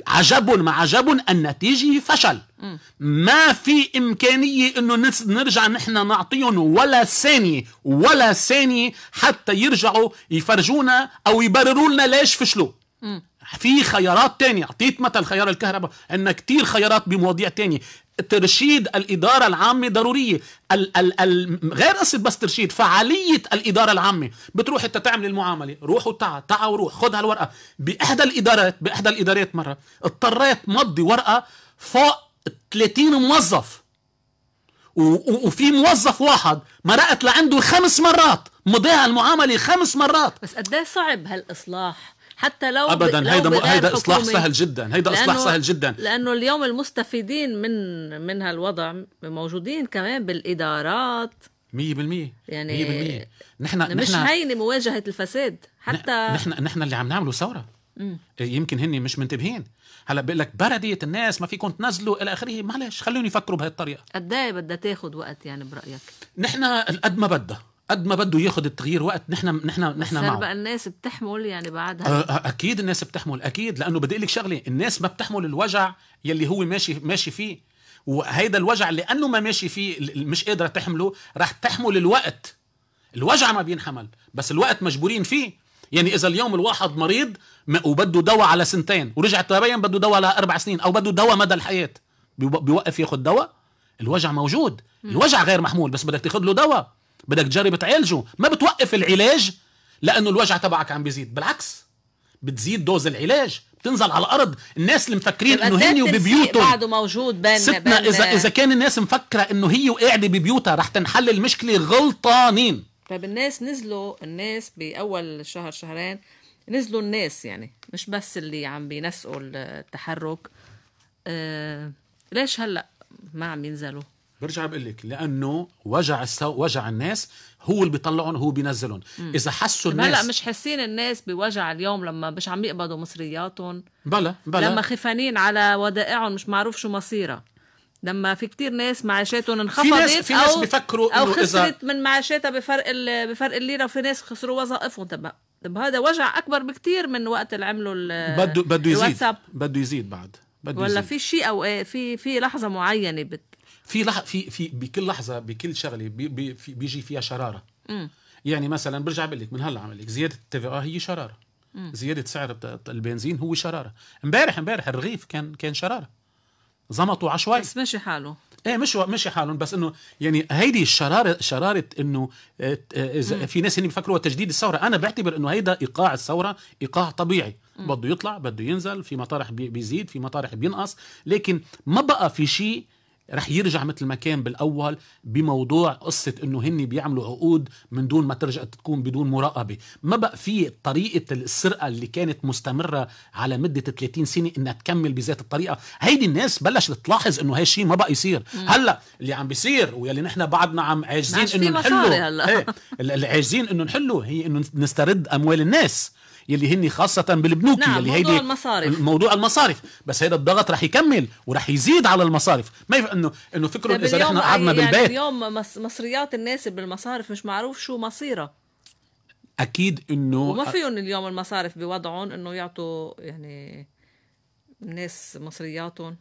B: عجب ما عجب النتيجة فشل ما في إمكانية أنه نرجع نحن نعطيهم ولا ثانية ولا ثانية حتى يرجعوا يفرجونا أو يبرروا لنا ليش فشلوا في خيارات تانية أعطيت مثل خيار الكهرباء عندنا كتير خيارات بمواضيع تانية ترشيد الإدارة العامة ضرورية ال ال ال غير قصة بس ترشيد فعالية الإدارة العامة بتروح انت تعمل المعاملة روح وتعا تعا وروح خد هالورقة بإحدى الإدارات بإحدى الإدارات مرة اضطريت مضي ورقة فوق 30 موظف وفي موظف واحد مرقت لعنده خمس مرات مضيع المعاملة خمس مرات
A: بس قد إيه صعب هالإصلاح حتى لو ابدا هيدا هيدا اصلاح سهل جدا هيدا اصلاح سهل جدا لانه اليوم المستفيدين من من هالوضع موجودين كمان بالادارات 100% يعني 100%
B: نحن يعني مش هينه
A: مواجهه الفساد حتى نحن
B: نحن اللي عم نعمله ثوره إيه، يمكن هن مش منتبهين هلا بقول لك بردية الناس ما فيكم تنزلوا الى اخره معلش خليهم يفكروا بهالطريقه
A: قد ايه بدها تاخذ وقت يعني برايك
B: نحن قد ما بدها قد ما بده ياخذ التغيير وقت نحن نحن نحن معه بقى
A: الناس بتحمل يعني بعدها أه،
B: أه، اكيد الناس بتحمل اكيد لانه بدي اقول لك شغله الناس ما بتحمل الوجع يلي هو ماشي ماشي فيه وهيدا الوجع لانه ما ماشي فيه مش قادره تحمله رح تحمل الوقت الوجع ما بينحمل بس الوقت مجبورين فيه يعني اذا اليوم الواحد مريض وبده دواء على سنتين ورجع تبين بده دواء على اربع سنين او بده دواء مدى الحياه بيوقف ياخذ دواء الوجع موجود الوجع غير محمول بس بدك تاخذ له دواء بدك تجرب تعالجه ما بتوقف العلاج لانه الوجع تبعك عم بيزيد بالعكس بتزيد دوز العلاج بتنزل على الارض الناس اللي مفكرين انه هن وببيوتهم بعده موجود بين ستنا بين اذا اذا كان الناس مفكره انه هي وقاعده ببيوتها رح تنحل المشكله غلطانين
A: طيب الناس نزلوا الناس باول شهر شهرين نزلوا الناس يعني مش بس اللي عم بينسقوا التحرك آه ليش هلا ما عم ينزلوا
B: برجع بقول لك لانه وجع السو... وجع الناس هو اللي بيطلعهم هو بينزلهم اذا حسوا الناس هلا مش
A: حاسين الناس بوجع اليوم لما مش عم يقبضوا مصرياتهم
B: بلا بلا لما
A: خفانين على ودائعهم مش معروف شو مصيرها لما في كتير ناس معاشاتهم انخفضت في ناس في ناس بيفكروا او خسرت إذا... من معاشاتها بفرق ال... بفرق الليره وفي ناس خسروا وظائفهم تبع طب هذا وجع اكبر بكتير من وقت اللي عملوا ال... بده بده يزيد
B: بده يزيد بعد بده ولا يزيد. في
A: شيء او إيه، في في لحظه معينه بت
B: في لح... في في بكل لحظه بكل شغله بي... بي... في... بيجي فيها شراره مم. يعني مثلا برجع بقول لك من هلا عم لك زياده التي في هي شراره مم. زياده سعر البنزين هو شراره امبارح امبارح الرغيف كان كان شراره زمطوا عشوائي بس مشي حاله ايه مش مشي حالهم بس انه يعني هيدي الشراره شراره انه آه، آه، اذا في ناس هن بيفكروا تجديد الثوره انا بعتبر انه هيدا ايقاع الثوره ايقاع طبيعي بده يطلع بده ينزل في مطارح بيزيد في مطارح بينقص لكن ما بقى في شيء رح يرجع مثل ما كان بالاول بموضوع قصه انه هن بيعملوا عقود من دون ما ترجع تكون بدون مراقبه، ما بقى في طريقه السرقه اللي كانت مستمره على مده 30 سنه انها تكمل بذات الطريقه، هيدي الناس بلشت تلاحظ انه هالشيء ما بقى يصير، مم. هلا اللي عم بيصير ويلي نحن بعدنا عم عاجزين انه نحله هلا. إيه، عاجزين انه نحله هي انه نسترد اموال الناس يلي هن خاصه بالبنوك نعم يلي موضوع المصارف موضوع المصارف بس هذا الضغط رح يكمل ورح يزيد على المصارف ما يف... انه انه فكره طيب اذا نحن قعدنا يعني بالبيت
A: اليوم مصريات الناس بالمصارف مش معروف شو مصيرها
B: اكيد انه وما فيهم
A: اليوم المصارف بوضعهم انه يعطوا يعني الناس مصرياتهم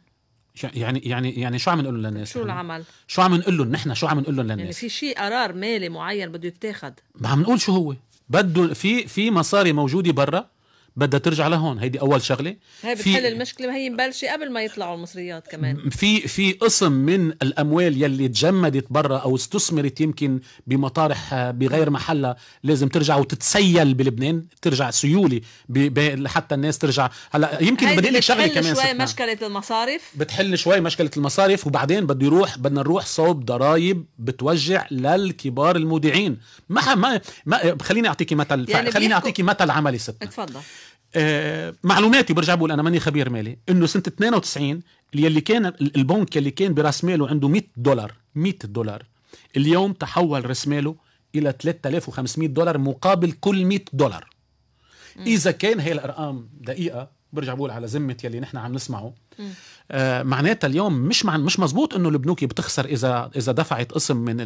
B: يعني يعني يعني شو عم نقول للناس؟ شو العمل؟ شو عم نقول لهم نحن شو عم نقول لهم للناس؟ يعني في
A: شيء قرار مالي معين بده يتاخذ
B: ما عم نقول شو هو بده في في مصاري موجوده برا بدها ترجع لهون هيدي اول شغله
A: هي بتحل المشكله هي مبلشه قبل ما يطلعوا المصريات كمان
B: في في قسم من الاموال يلي تجمدت برا او استثمرت يمكن بمطارح آه، بغير محلها لازم ترجع وتتسيل بلبنان ترجع سيوله لحتى الناس ترجع هلا يمكن بدي لك شغله كمان بتحل شوي ستنا.
A: مشكله المصارف
B: بتحل شوي مشكله المصارف وبعدين بده يروح بدنا نروح صوب ضرائب بتوجع للكبار المودعين ما ما, ما خليني اعطيكي مثل يعني خليني اعطيكي مثل عملي ستنا اتفضل آه، معلوماتي برجع بقول انا ماني خبير مالي انه سنه 92 يلي كان البنك يلي كان براس ماله عنده 100 دولار 100 دولار اليوم تحول راس ماله الى 3500 دولار مقابل كل 100 دولار اذا كان هي الارقام دقيقه برجع بقول على ذمه يلي نحن عم نسمعه آه، معناتها اليوم مش مع مش مزبوط انه البنوك بتخسر اذا اذا دفعت قسم من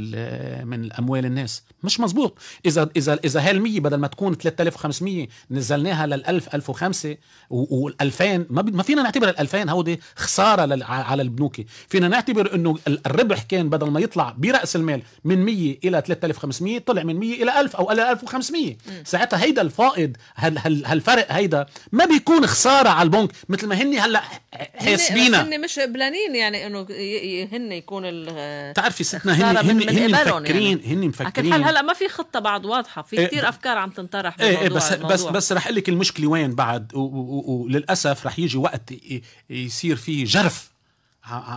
B: من اموال الناس مش مزبوط اذا اذا اذا هال100 بدل ما تكون 3500 نزلناها لل1000 1005 و2000 ما ما فينا نعتبر ال2000 هودي خساره لل على البنوك فينا نعتبر انه الربح كان بدل ما يطلع براس المال من 100 الى 3500 طلع من 100 الى 1000 او الى 1500 ساعتها هيدا الفائض هالفرق هيدا ما بيكون خساره على البنك مثل ما هني هلا حاسبينا هن
A: مش قبلانين يعني انه هن يكون ال بتعرفي ستنا هن هن, هن مفكرين
B: يعني. هن مفكرين هلا
A: ما في خطه بعد واضحه في إيه، كثير افكار عم تنطرح بالموضوع ايه, إيه، بس الموضوع. بس بس رح
B: اقول لك المشكله وين بعد وللاسف رح يجي وقت يصير فيه جرف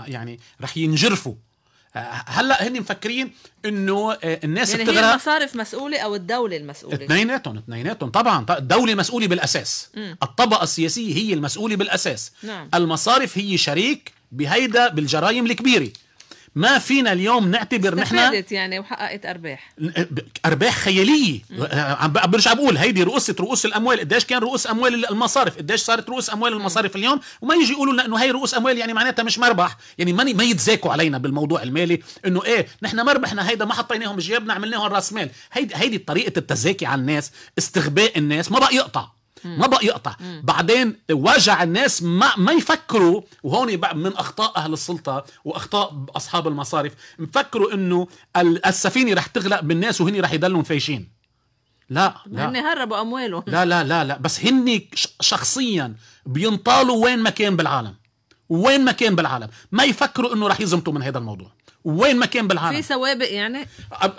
B: يعني رح ينجرفوا هلا هن مفكرين انه آه، الناس يعني بتقدر هي
A: المصارف مسؤوله او الدوله المسؤوله
B: اثنيناتهم اثنيناتهم طبعا الدوله مسؤوله بالاساس م. الطبقه السياسيه هي المسؤوله بالاساس نعم. المصارف هي شريك بهيدا بالجرائم الكبيره ما فينا اليوم نعتبر نحن
A: يعني وحققت ارباح
B: ارباح خياليه عم برجع بقول هيدي رؤوس رؤوس الاموال قديش كان رؤوس اموال المصارف قديش صارت رؤوس اموال المصارف اليوم وما يجي يقولوا لنا انه هي رؤوس اموال يعني معناتها مش مربح يعني ما ما يتزاكوا علينا بالموضوع المالي انه ايه نحن ما ربحنا هيدا ما حطيناهم بجيبنا عملناهم راس مال هيدي هيدي طريقه التزاكي على الناس استغباء الناس ما بقى يقطع ما بقى يقطع مم. بعدين وجع الناس ما ما يفكروا وهون من اخطاء اهل السلطه واخطاء اصحاب المصارف مفكروا انه السفينه رح تغلق بالناس وهن رح يضلوا فايشين لا لا هن
A: هربوا اموالهم لا
B: لا لا لا بس هن شخصيا بينطالوا وين ما كان بالعالم وين ما كان بالعالم ما يفكروا انه رح يزمتوا من هذا الموضوع وين ما كان بالعالم
A: في سوابق يعني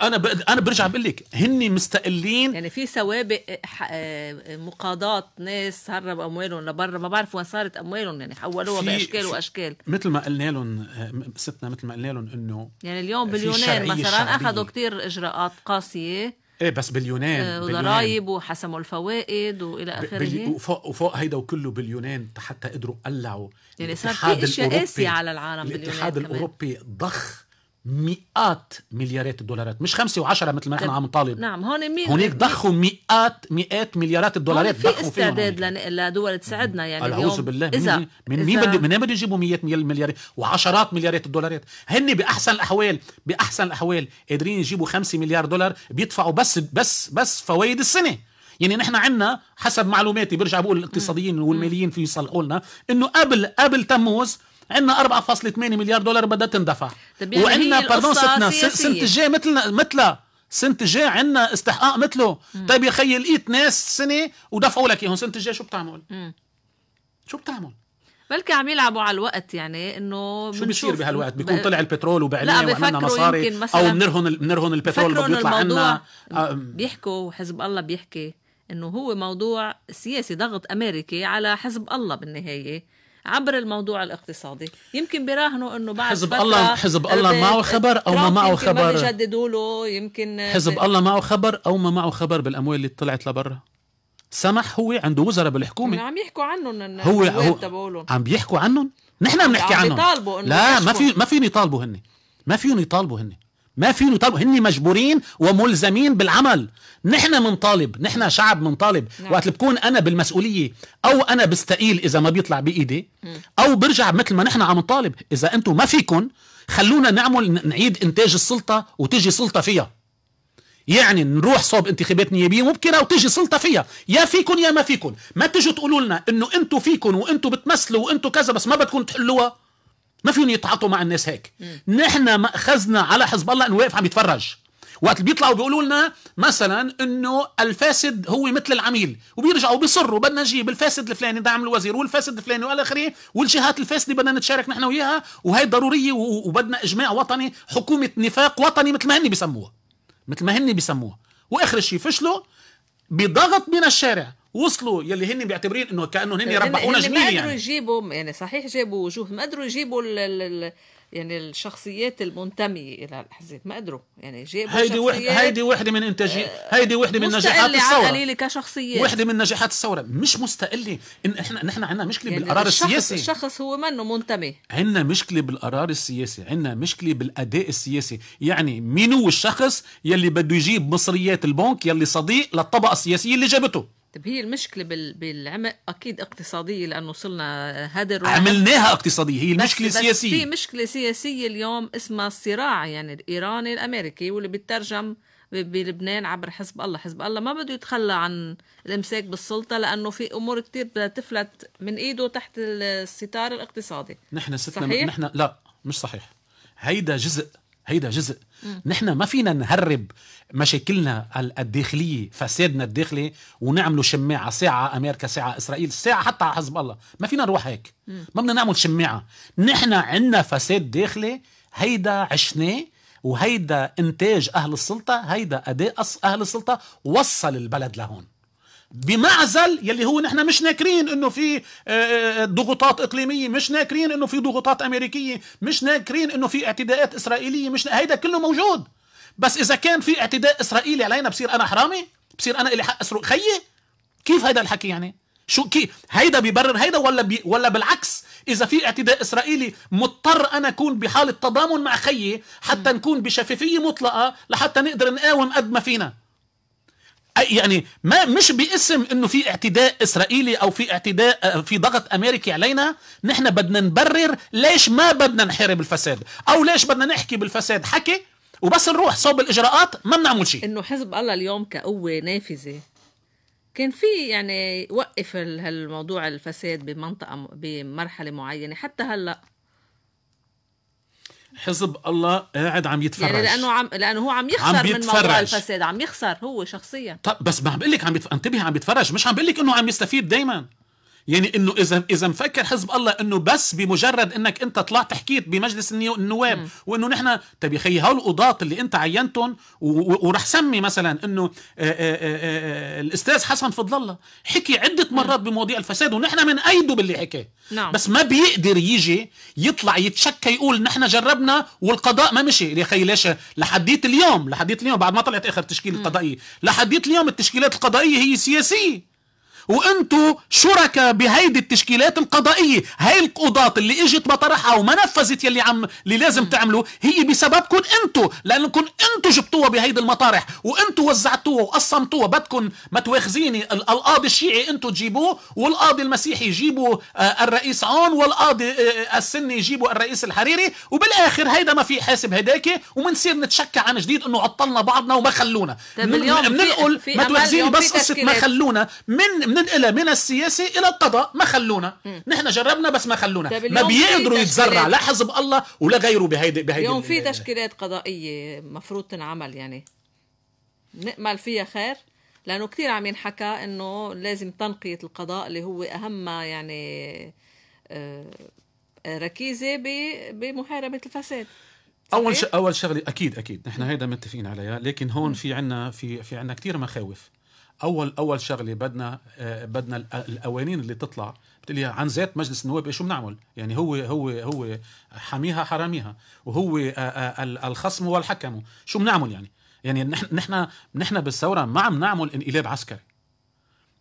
B: انا ب... انا برجع بقول لك هن
A: مستقلين يعني في سوابق ح... آه، مقاضاة ناس هرب اموالهم لبرا ما بعرف وين صارت اموالهم يعني حولوها في... باشكال في... واشكال
B: مثل ما قلنا لهم آه، ستنا مثل ما قلنا لهم انه
A: يعني اليوم بليونير مثلا اخذوا كثير اجراءات قاسيه ايه بس آه، باليونان وضرايب وحسموا الفوائد والى اخره
B: وفوق وفوق هيدا وكله باليونان حتى قدروا قلعوا يعني صار في اشياء قاسيه على العالم باليونان الاتحاد الاوروبي ضخ مئات مليارات الدولارات مش خمسة وعشرة مثل ما نحن طيب، عم نطالب
A: نعم هون مين هونيك ضخوا
B: مئات مئات مليارات الدولارات في استعداد
A: لدول تساعدنا يعني اليوم بالله إذا من مين بده من
B: بده يجيبوا 100 مليارات وعشرات مليارات الدولارات هن باحسن الاحوال باحسن الاحوال قادرين يجيبوا 5 مليار دولار بيدفعوا بس بس بس فوائد السنه يعني نحن عندنا حسب معلوماتي برجع بقول الاقتصاديين والماليين في يصلحوا لنا انه قبل قبل تموز عندنا 4.8 مليار دولار بدها تندفع
A: يعني وعندنا باردون ستنا سنت جاي
B: مثلنا مثلها السنه الجاي عندنا استحقاق مثله طيب يا خيي لقيت ناس سنه ودفعوا لك اياهم السنه الجاي شو بتعمل؟
A: مم. شو بتعمل؟ بلكي عم يلعبوا على الوقت يعني انه شو بيصير بهالوقت بيكون طلع
B: البترول وبعناه وعملنا مصاري او بنرهن بنرهن البترول اللي بيطلع عنا
A: آه، بيحكوا وحزب الله بيحكي انه هو موضوع سياسي ضغط امريكي على حزب الله بالنهايه عبر الموضوع الاقتصادي يمكن براهنوا انه بعد حزب الله حزب الله معه خبر او ما معه خبر ما بيجددوا له يمكن حزب الله
B: معه خبر او ما معه خبر بالاموال اللي طلعت لبرا سمح هو عنده وزراء بالحكومه عم
A: يحكوا عنهم هو, هو
B: عم بيحكوا عنهم نحن بنحكي عنهم لا ما في ما فيهم يطالبوا هن ما فيهم يطالبوا هن ما في نطالب هن مجبورين وملزمين بالعمل نحن منطالب نحن شعب منطالب نعم. وقت بكون انا بالمسؤوليه او انا بستقيل اذا ما بيطلع بايدي او برجع مثل ما نحن عم نطالب اذا انتم ما فيكم خلونا نعمل نعيد انتاج السلطه وتجي سلطه فيها يعني نروح صوب انتخابات نيابيه مبكره وتجي سلطه فيها يا فيكم يا ما فيكم ما تجوا تقولوا لنا انه انتم فيكم وانتم بتمثلوا وانتم كذا بس ما بدكم تحلوها ما فيهم يتعاطوا مع الناس هيك نحن مأخذنا على حزب الله انه واقف عم يتفرج وقت بيطلعوا بيقولوا لنا مثلا انه الفاسد هو مثل العميل وبيرجعوا بيصروا بدنا نجيب الفاسد الفلاني دعم الوزير والفاسد الفلاني والى اخره والجهات الفاسده بدنا نتشارك نحن وياها وهي ضروريه وبدنا اجماع وطني حكومه نفاق وطني مثل ما هن بسموها مثل ما هن بسموها واخر شيء فشلوا بضغط من الشارع وصلوا يلي هن بيعتبرين انه كانه هن ربحونا جميل يعني ما قدروا
A: يجيبوا يعني صحيح جابوا وجوه ما قدروا يجيبوا ال ال يعني الشخصيات المنتميه الى الاحزاب ما قدروا يعني جابوا هيدي وحده هيدي
B: وحده من انتاج آه، هيدي وحده من نجاحات الثوره قليله
A: كشخصيات وحده
B: من نجاحات الثوره مش مستقله ان احنا نحن عندنا مشكله يعني بالقرار الشخص السياسي
A: الشخص هو منه منتمي
B: عندنا مشكله بالقرار السياسي عندنا مشكله بالاداء السياسي يعني مين هو الشخص يلي بده يجيب مصريات البنك يلي صديق للطبقه السياسيه اللي جابته
A: طيب هي المشكلة بالعمق أكيد اقتصادية لأنه وصلنا الروح عملناها
B: اقتصادية هي المشكلة بس السياسية بس في
A: مشكلة سياسية اليوم اسمها الصراع يعني الإيراني الأمريكي واللي بيترجم بلبنان عبر حزب الله حزب الله ما بده يتخلى عن الامساك بالسلطة لأنه في أمور كتير بدها تفلت من إيده تحت الستار الاقتصادي
B: نحن ستنا صحيح؟ نحن لا مش صحيح هيدا جزء هيدا جزء نحن ما فينا نهرب مشاكلنا الداخليه فسادنا الداخلي ونعمله شماعه ساعه امريكا ساعه اسرائيل ساعه حتى على حزب الله ما فينا نروح هيك ما بدنا نعمل شماعه نحن عنا فساد داخلي هيدا عشناه وهيدا انتاج اهل السلطه هيدا اداء اهل السلطه وصل البلد لهون بمعزل يلي هو نحن مش ناكرين انه في آه، آه، ضغوطات اقليميه مش ناكرين انه في ضغوطات امريكيه مش ناكرين انه في اعتداءات اسرائيليه مش هيدا كله موجود بس اذا كان في اعتداء اسرائيلي علينا بصير انا حرامي بصير انا الي حق اسرق خيي كيف هيدا الحكي يعني شو كي هيدا بيبرر هيدا ولا بي ولا بالعكس اذا في اعتداء اسرائيلي مضطر انا اكون بحاله تضامن مع خيي حتى نكون بشفافيه مطلقه لحتى نقدر نقاوم قد ما فينا يعني ما مش باسم انه في اعتداء اسرائيلي او في اعتداء آه، في ضغط امريكي علينا نحن بدنا نبرر ليش ما بدنا نحارب الفساد او ليش بدنا نحكي بالفساد حكي وبس نروح صوب الاجراءات ما بنعمل شيء
A: انه حزب الله اليوم كقوه نافذه كان في يعني وقف هالموضوع الفساد بمنطقه بمرحله معينه حتى هلا
B: حزب الله قاعد عم يتفرج يعني لانه
A: عم لانه هو عم يخسر عم من موضوع الفساد عم يخسر هو شخصيا
B: طب بس ما عم بقول لك عم انتبه عم يتفرج مش عم بقول لك انه عم يستفيد دائما يعني انه اذا اذا مفكر حزب الله انه بس بمجرد انك انت طلعت حكيت بمجلس النواب وانه نحن طيب يا خيي هول القضاة اللي انت عينتهم وراح سمي مثلا انه آه، آه، آه، الاستاذ حسن فضل الله حكي عده مرات بمواضيع الفساد ونحن من ايده باللي حكاه نعم. بس ما بيقدر يجي يطلع يتشكى يقول نحن جربنا والقضاء ما مشي يا خيي ليش لحديت اليوم لحديت اليوم بعد ما طلعت اخر تشكيل قضائيه لحديت اليوم التشكيلات القضائيه هي سياسيه وانتوا شركاء بهيدي التشكيلات القضائيه هاي القضاة اللي اجت بطرحها وما نفذت يلي عم اللي لازم تعملوا هي بسببكم انتوا لانكم انتوا جبتوها بهيدي المطارح وانتوا وزعتوها وقسمتوها بدكم ما تواخذيني القاضي الشيعي انتوا تجيبوه والقاضي المسيحي يجيبوا آه، الرئيس عون والقاضي آه، السني يجيبوا الرئيس الحريري وبالاخر هيدا ما في حاسب هداكي وبنصير نتشكى عن جديد انه عطلنا بعضنا وما خلونا بننقل طيب، ما بس قصه ما خلونا من بننقلها من السياسه الى القضاء ما خلونا نحن جربنا بس ما خلونا طيب ما بيقدروا يتزرع لا حزب الله ولا غيره بهيدي بهيدي اليوم في
A: تشكيلات قضائيه مفروض تنعمل يعني نأمل فيها خير لانه كثير عم ينحكى انه لازم تنقيه القضاء اللي هو اهم يعني آه، ركيزه بمحاربه الفساد
B: اول ش... اول شغله اكيد اكيد نحن هيدا متفقين عليها لكن هون في عنا في في عنا كثير مخاوف اول اول شغله بدنا آه، بدنا القوانين اللي تطلع بتقلي عن ذات مجلس النواب شو بنعمل يعني هو هو هو حاميها حراميها وهو آه، آه، الخصم والحكم شو بنعمل يعني يعني نحن نحن بالثوره ما عم نعمل انقلاب عسكري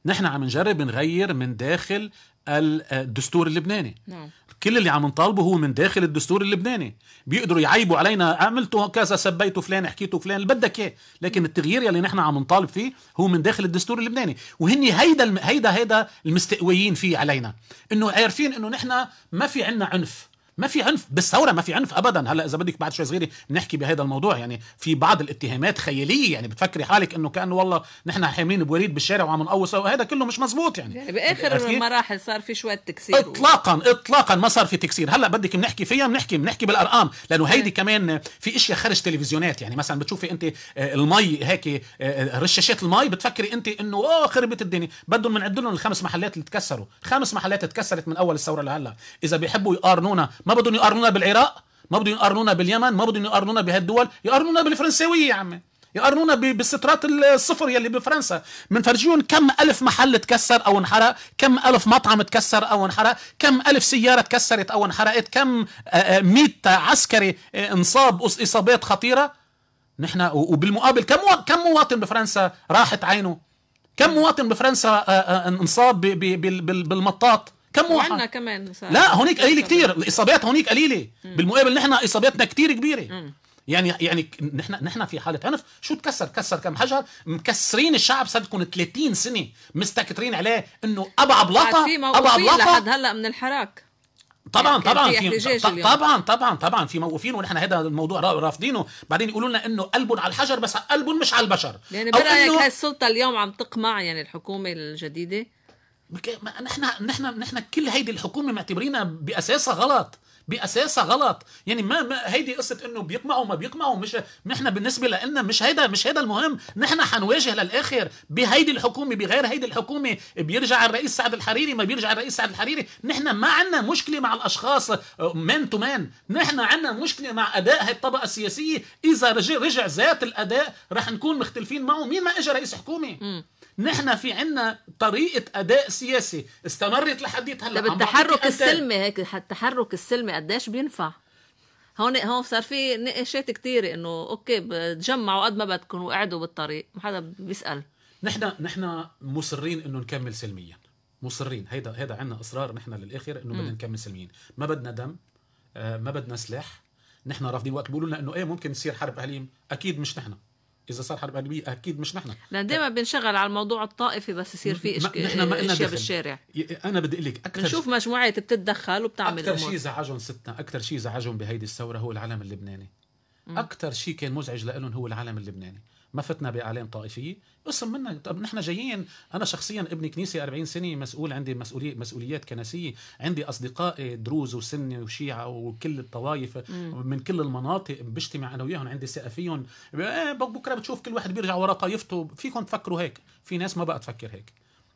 B: نحن عم نجرب نغير من داخل الدستور اللبناني نعم. كل اللي عم نطالبه هو من داخل الدستور اللبناني بيقدروا يعيبوا علينا عملتوا كذا سبيتوا فلان حكيتوا فلان اللي بدك اياه لكن نعم. التغيير اللي نحن عم نطالب فيه هو من داخل الدستور اللبناني وهن هيدا الم... هيدا هيدا المستقويين فيه علينا انه عارفين انه نحن ما في عنا عنف ما في عنف بالثوره ما في عنف ابدا هلا اذا بدك بعد شوي صغيره بنحكي بهذا الموضوع يعني في بعض الاتهامات خياليه يعني بتفكري حالك انه كانه والله نحن حاملين بوريد بالشارع وعم نقوص وهذا كله مش مزبوط يعني, يعني باخر
A: المراحل صار في شويه تكسير اطلاقا
B: اطلاقا ما صار في تكسير هلا بدك بنحكي فيها بنحكي بنحكي بالارقام لانه هيدي إيه. كمان في اشياء خارج تلفزيونات يعني مثلا بتشوفي انت آه، المي هيك آه، آه، رشاشات المي بتفكري انت انه اه خربت الدنيا بدهم بنعد الخمس محلات اللي تكسروا خمس محلات تكسرت من اول الثوره لهلا اذا بيحبوا يقارنونا ما بدهم يقارنونا بالعراق ما بدهم يقارنونا باليمن ما بدهم يقارنونا بهالدول يقارنونا بالفرنساويه يا عمي يقارنونا بالسترات الصفر يلي بفرنسا منفرجيهم كم ألف محل تكسر أو انحرق كم ألف مطعم تكسر أو انحرق كم ألف سيارة تكسرت أو انحرقت كم آه، آه، ميت عسكري آه، انصاب إصابات خطيرة نحن وبالمقابل كم كم مواطن بفرنسا راحت عينه كم مواطن بفرنسا انصاب بالمطاط كم واحد عندنا
A: كمان صار. لا هونيك قليله كتير
B: الاصابات هونيك قليله بالمقابل نحن اصاباتنا كتير كبيره يعني يعني نحن نحن في حاله عنف شو تكسر كسر كم حجر مكسرين الشعب لكم 30 سنه مستكترين عليه انه ابا بلاطه ابا بلاطه لحد هلا
A: من الحراك
B: طبعا يعني طبعا في طبعا طبعا طبعا في موقفين ونحن هذا الموضوع رافضينه بعدين يقولوا لنا انه قلب على الحجر بس قلب مش على البشر يعني برايك هاي
A: السلطه اليوم عم تقمع يعني الحكومه الجديده نحن نحن نحن كل هيدي
B: الحكومه معتبرينها باساسها غلط باساسها غلط يعني ما, ما هيدي قصه انه بيقمعوا ما بيقمعوا مش نحن بالنسبه لنا مش هيدا مش هيدا المهم نحن حنواجه للاخر بهيدي الحكومه بغير هيدي الحكومه بيرجع الرئيس سعد الحريري ما بيرجع الرئيس سعد الحريري نحن ما عندنا مشكله مع الاشخاص مان تو مان نحن عندنا مشكله مع اداء هالطبقه السياسيه اذا رجع رجع ذات الاداء رح نكون مختلفين معه مين ما اجى رئيس حكومه نحن في عنا طريقه اداء سياسي استمرت لحديت هلا طب التحرك السلمي
A: هيك التحرك السلمي قديش بينفع هون هون صار في نقاشات كثيره انه اوكي تجمعوا قد ما بدكم وقعدوا بالطريق ما حدا بيسال
B: نحن نحن مصرين انه نكمل سلميا مصرين هيدا هيدا عنا اصرار نحن للاخر انه بدنا نكمل سلميين ما بدنا دم آه ما بدنا سلاح نحن رافضين وقت بيقولوا لنا انه ايه ممكن تصير حرب اهليه اكيد مش نحن اذا صار حرب اهليه اكيد مش نحن
A: لان دائما بنشغل على الموضوع الطائفي بس يصير في نحن ما اشياء بالشارع
B: انا بدي اقول لك اكثر بنشوف
A: مجموعات بتتدخل وبتعمل اكثر شيء
B: زعجهم ستنا اكثر شيء زعجهم بهيدي الثوره هو العلم اللبناني اكثر شيء كان مزعج لهم هو العلم اللبناني ما فتنا باعلام طائفيه اسم منا طب نحن جايين انا شخصيا ابن كنيسه 40 سنه مسؤول عندي مسؤولي مسؤوليات كنسيه عندي اصدقائي دروز وسنه وشيعه وكل الطوائف من كل المناطق بجتمع انا وياهم عندي سقفيهم إيه، بكره بتشوف كل واحد بيرجع ورا طائفته فيكم تفكروا هيك في ناس ما بقى تفكر هيك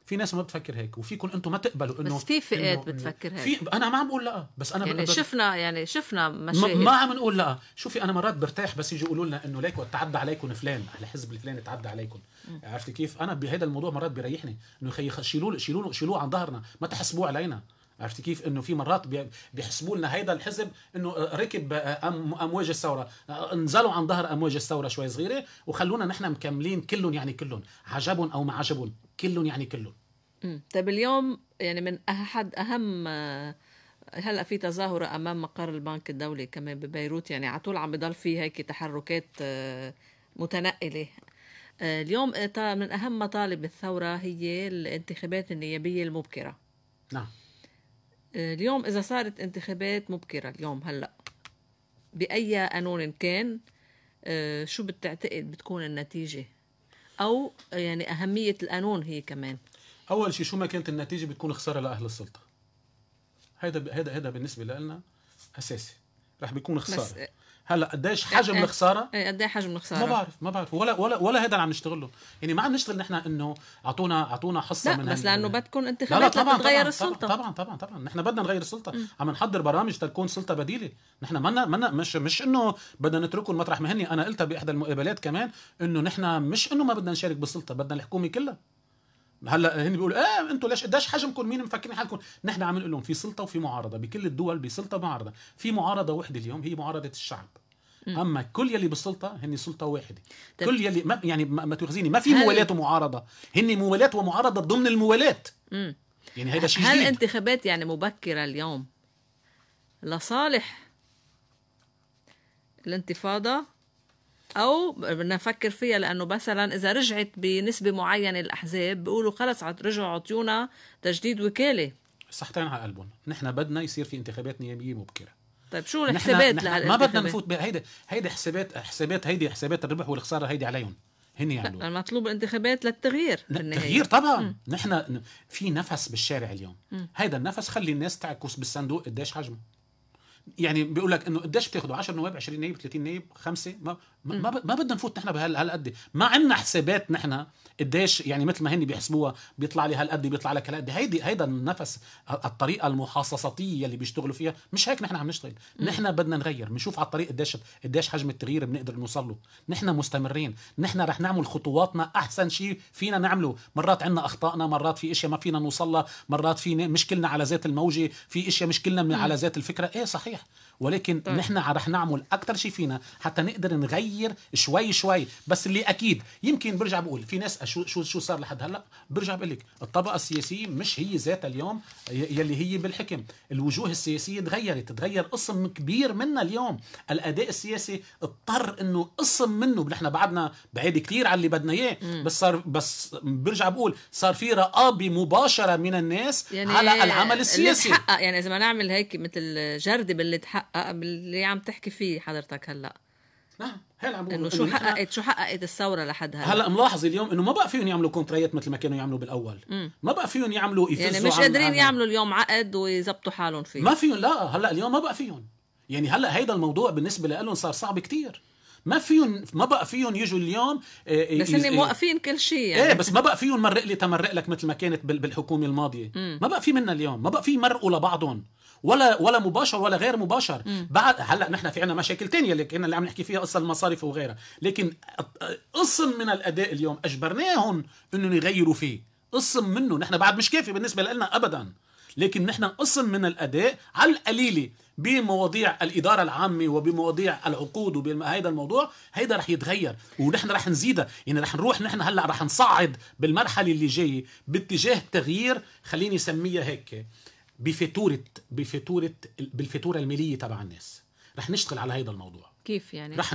B: في ناس ما بتفكر هيك وفيكم انتم ما تقبلوا انه بس في فئات بتفكر هيك في
A: انا ما عم بقول لا
B: بس انا يعني شفنا
A: يعني شفنا مشاهد ما عم نقول لا شوفي
B: انا مرات برتاح بس يجي يقولوا لنا انه ليك تعدى عليكم فلان على الحزب الفلاني تعدى عليكم عرفتي كيف انا بهذا الموضوع مرات بيريحني انه خي شيلوه شيلوه شيلوه عن ظهرنا ما تحسبوه علينا عرفتي كيف انه في مرات بيحسبوا لنا هيدا الحزب انه آه، ركب آه، امواج الثوره آه، نزلوا عن ظهر امواج الثوره شوي صغيره وخلونا نحن مكملين كلهم يعني كلهم عجبهم او ما عجبهم كلهم يعني كلهم
A: طيب اليوم يعني من احد اهم هلا في تظاهرة أمام مقر البنك الدولي كمان ببيروت يعني على طول عم بضل في هيك تحركات متنقلة اليوم من أهم مطالب الثورة هي الانتخابات النيابية المبكرة نعم اليوم إذا صارت انتخابات مبكرة اليوم هلأ بأي قانون كان آه، شو بتعتقد بتكون النتيجة أو يعني أهمية القانون هي كمان
B: أول شيء شو ما كانت النتيجة بتكون خسارة لأهل السلطة هذا هذا هذا بالنسبة لنا أساسي رح بيكون خسارة بس هلا قديش إيه، حجم إيه. الخساره؟
A: اي قد ايه حجم الخساره؟ ما بعرف
B: ما بعرف ولا ولا ولا هذا اللي عم نشتغله يعني ما عم نشتغل نحن انه اعطونا اعطونا حصه لا من بس لانه
A: بدكم انتخابات لا لا طبعا تغير السلطه طبعا
B: طبعا طبعا نحن بدنا نغير السلطه، م. عم نحضر برامج تكون سلطه بديله، نحن ما ما مش مش انه بدنا نتركهم مطرح ما هن انا قلتها باحدى المقابلات كمان انه نحن مش انه ما بدنا نشارك بالسلطه، بدنا الحكومه كلها هلا هن بيقولوا اه انتوا ليش قديش حجمكم مين مفكرين حالكم نحن عم نقول لهم في سلطه وفي معارضه بكل الدول بسلطه معارضه في معارضه وحده اليوم هي معارضه الشعب اما كل يلي بالسلطه هن سلطه واحده طيب. كل يلي ما يعني ما تؤاخذيني ما في موالاه ومعارضه هن موالاه ومعارضه ضمن الموالاه يعني هذا شيء هل
A: انتخابات يعني مبكره اليوم لصالح الانتفاضه او نفكر فيها لانه مثلا اذا رجعت بنسبه معينه الاحزاب بيقولوا خلص رجعوا عطيونا تجديد وكاله صحتين على قلبهم
B: نحن بدنا يصير في انتخابات نيابيه مبكره
A: طيب شو الحسابات ما بدنا نفوت
B: هيدا هيدا حسابات حسابات هيدي حسابات الربح والخساره هيدي عليهم هن يعملوا
A: المطلوب الانتخابات للتغيير
B: التغيير طبعا م. نحن في نفس بالشارع اليوم هيدا النفس خلي الناس تعكس بالصندوق قديش حجمه يعني بيقول لك انه قديش بتاخذوا 10 نواب 20 نائب 30 نائب خمسه ما ما ما بدنا نفوت نحن بهالقد ما عندنا حسابات نحن قديش يعني مثل ما هن بيحسبوها بيطلع لي هالقد بيطلع لك هالقد هيدي هيدا النفس الطريقه المحاصصاتيه اللي بيشتغلوا فيها مش هيك نحن عم نشتغل نحن بدنا نغير بنشوف على الطريق قديش قديش حجم التغيير بنقدر نوصل له نحن مستمرين نحن رح نعمل خطواتنا احسن شيء فينا نعمله مرات عندنا اخطائنا مرات في اشياء ما فينا نوصل لها مرات في مشكلنا على ذات الموجه في اشياء مشكلنا على ذات الفكره ايه صحيح ولكن طيب. نحن رح نعمل اكثر شيء فينا حتى نقدر نغير تغير شوي شوي بس اللي اكيد يمكن برجع بقول في ناس شو شو شو صار لحد هلا برجع بقول لك الطبقه السياسيه مش هي ذاتها اليوم يلي هي بالحكم الوجوه السياسيه تغيرت تغير قسم كبير منا اليوم الاداء السياسي اضطر انه قسم منه نحن بعدنا بعيد كثير على اللي بدنا اياه بس صار بس برجع بقول صار في رقابه مباشره من الناس يعني على العمل السياسي اللي
A: تحقق يعني اذا ما نعمل هيك مثل جرد باللي تحقق باللي عم تحكي فيه حضرتك هلا نعم هي اللي عم انه شو حققت شو حققت الثوره لحد هلا هلا
B: ملاحظ اليوم انه ما بقى فيهم يعملوا كونتريات مثل ما كانوا يعملوا بالاول مم. ما بقى فيهم يعملوا يعني مش قادرين
A: يعملوا اليوم عقد ويظبطوا حالهم فيه ما
B: فيهم لا هلا اليوم ما بقى فيهم يعني هلا هيدا الموضوع بالنسبه لهم صار صعب كتير ما فيهم ما بقى فيهم يجوا اليوم إيه بس هن موقفين
A: كل شيء يعني ايه بس
B: ما بقى فيهم مرق لي تمرق لك مثل ما كانت بالحكومه الماضيه مم. ما بقى في منا اليوم ما بقى في مرقوا لبعضهم ولا ولا مباشر ولا غير مباشر بعد هلا نحن في عندنا مشاكل تانية اللي كنا اللي عم نحكي فيها قصه المصارف وغيرها لكن قسم من الاداء اليوم اجبرناهم انهم يغيروا فيه قسم منه نحن بعد مش كافي بالنسبه لنا ابدا لكن نحن قسم من الاداء على القليله بمواضيع الاداره العامه وبمواضيع العقود وبهيدا الموضوع هيدا رح يتغير ونحن رح نزيدها يعني رح نروح نحن هلا رح نصعد بالمرحله اللي جايه باتجاه تغيير خليني اسميها هيك بفاتوره بفتوره بالفتوره الماليه تبع الناس رح نشتغل على هذا الموضوع
A: كيف يعني رح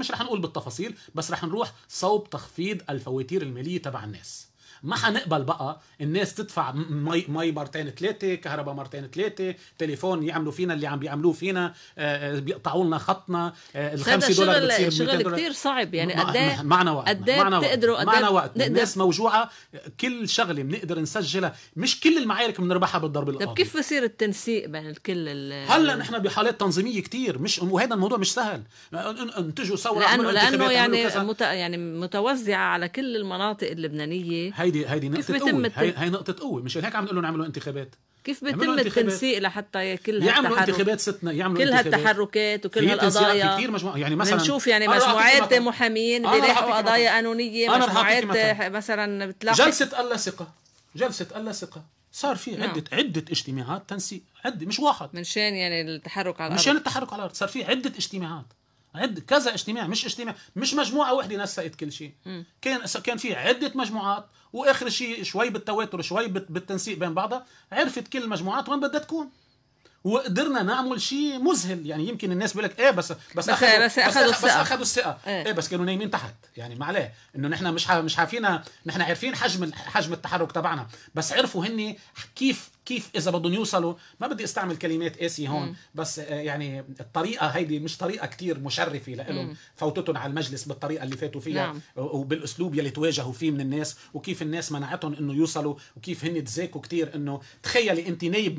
B: مش رح نقول بالتفاصيل بس رح نروح صوب تخفيض الفواتير الماليه تبع الناس ما حنقبل بقى الناس تدفع مي مي مرتين ثلاثه كهرباء مرتين ثلاثه تليفون يعملوا فينا اللي عم بيعملوه فينا آه, آه، بيقطعوا لنا خطنا آه ال5 دولار بتصير شغل كثير صعب يعني إيه- قد ايه معنا وقت قد ايه بتقدروا قد معنا وقت الناس موجوعه كل شغله بنقدر نسجلها مش كل المعارك بنربحها بالضرب القاضي طب كيف بصير
A: التنسيق بين الكل هلا
B: نحن بحالات تنظيميه كثير مش وهذا الموضوع مش سهل انتجوا
A: ثوره لانه لانه يعني مت يعني متوزعه على كل المناطق اللبنانيه هي هيدي
B: هيدي نقطه قوه هي, هي نقطه قوه مش هيك عم نقول لهم اعملوا انتخابات
A: كيف بيتم التنسيق لحتى كل يعملوا انتخابات
B: ستنا يعملوا كل هالتحركات وكل هالقضايا في كثير مجموعة يعني مثلا بنشوف يعني مجموعات محامين بيلاحقوا قضايا قانونيه مجموعات
A: مثلا بتلاحق جلسه
B: الا ثقه جلسه الا ثقه صار في نعم. عده عده اجتماعات تنسيق
A: عده مش واحد منشان يعني التحرك على الارض منشان
B: التحرك على الارض صار في عده اجتماعات عد كذا اجتماع مش اجتماع مش مجموعه وحده نسقت كل شيء كان كان في عده مجموعات واخر شيء شوي بالتواتر شوي بالتنسيق بين بعضها عرفت كل المجموعات وين بدها تكون وقدرنا نعمل شيء مذهل يعني يمكن الناس بيقول لك ايه بس بس اخذوا بس اخذوا الثقه بس اخذوا الثقه ايه. بس كانوا نايمين تحت يعني معلاه انه نحن مش مش عارفين نحن عارفين حجم حجم التحرك تبعنا بس عرفوا هن كيف كيف اذا بدهم يوصلوا ما بدي استعمل كلمات قاسيه هون مم. بس آه، يعني الطريقه هيدي مش طريقه كتير مشرفه لهم فوتتهم على المجلس بالطريقه اللي فاتوا فيها نعم. وبالاسلوب يلي تواجهوا فيه من الناس وكيف الناس منعتهم انه يوصلوا وكيف هن تذاكوا كتير انه تخيلي انت نايب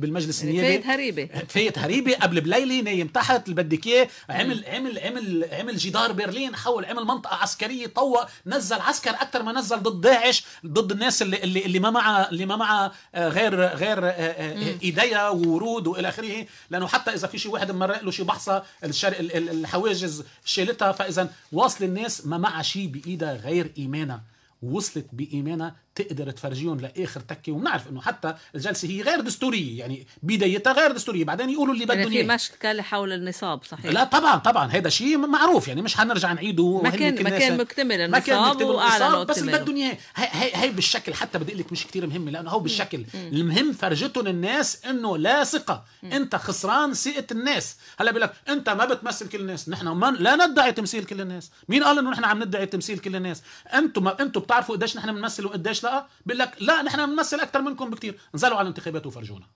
B: بالمجلس النيابي فايت
A: هريبه
B: فايت هريبه قبل بليله نايم تحت اللي بدك اياه عمل عمل عمل عمل جدار برلين حول عمل منطقه عسكريه طوق نزل عسكر اكثر ما نزل ضد داعش ضد الناس اللي اللي, اللي ما معها اللي ما معها آه، غير غير غير آه، آه، ايديا وورود والى اخره لانه حتى اذا في شيء واحد مرق له شيء بحصه الحواجز شالتها فاذا واصل الناس ما معها شيء بايدها غير ايمانها وصلت بايمانها تقدر تفرجيهم لاخر تكه وبنعرف انه حتى الجلسه هي غير دستوريه يعني بدايتها غير دستوريه بعدين يقولوا اللي يعني بدهم يعني في
A: مشكلة حول النصاب صحيح لا
B: طبعا طبعا هذا شيء معروف يعني مش حنرجع نعيده ما كان ما كان مكتمل النصاب, واعلى بس اللي بدهم اياه هي, هي بالشكل حتى بدي لك مش كتير مهمه لانه هو بالشكل مم. المهم فرجتهم الناس انه لا ثقه انت خسران ثقه الناس هلا بيقول لك انت ما بتمثل كل الناس نحن ما لا ندعي تمثيل كل الناس مين قال انه نحن عم ندعي تمثيل كل الناس انتم انتم بتعرفوا قديش نحن بنمثل وقديش لا المنطقه بيقول لك لا نحن بنمثل اكثر منكم بكثير انزلوا على الانتخابات وفرجونا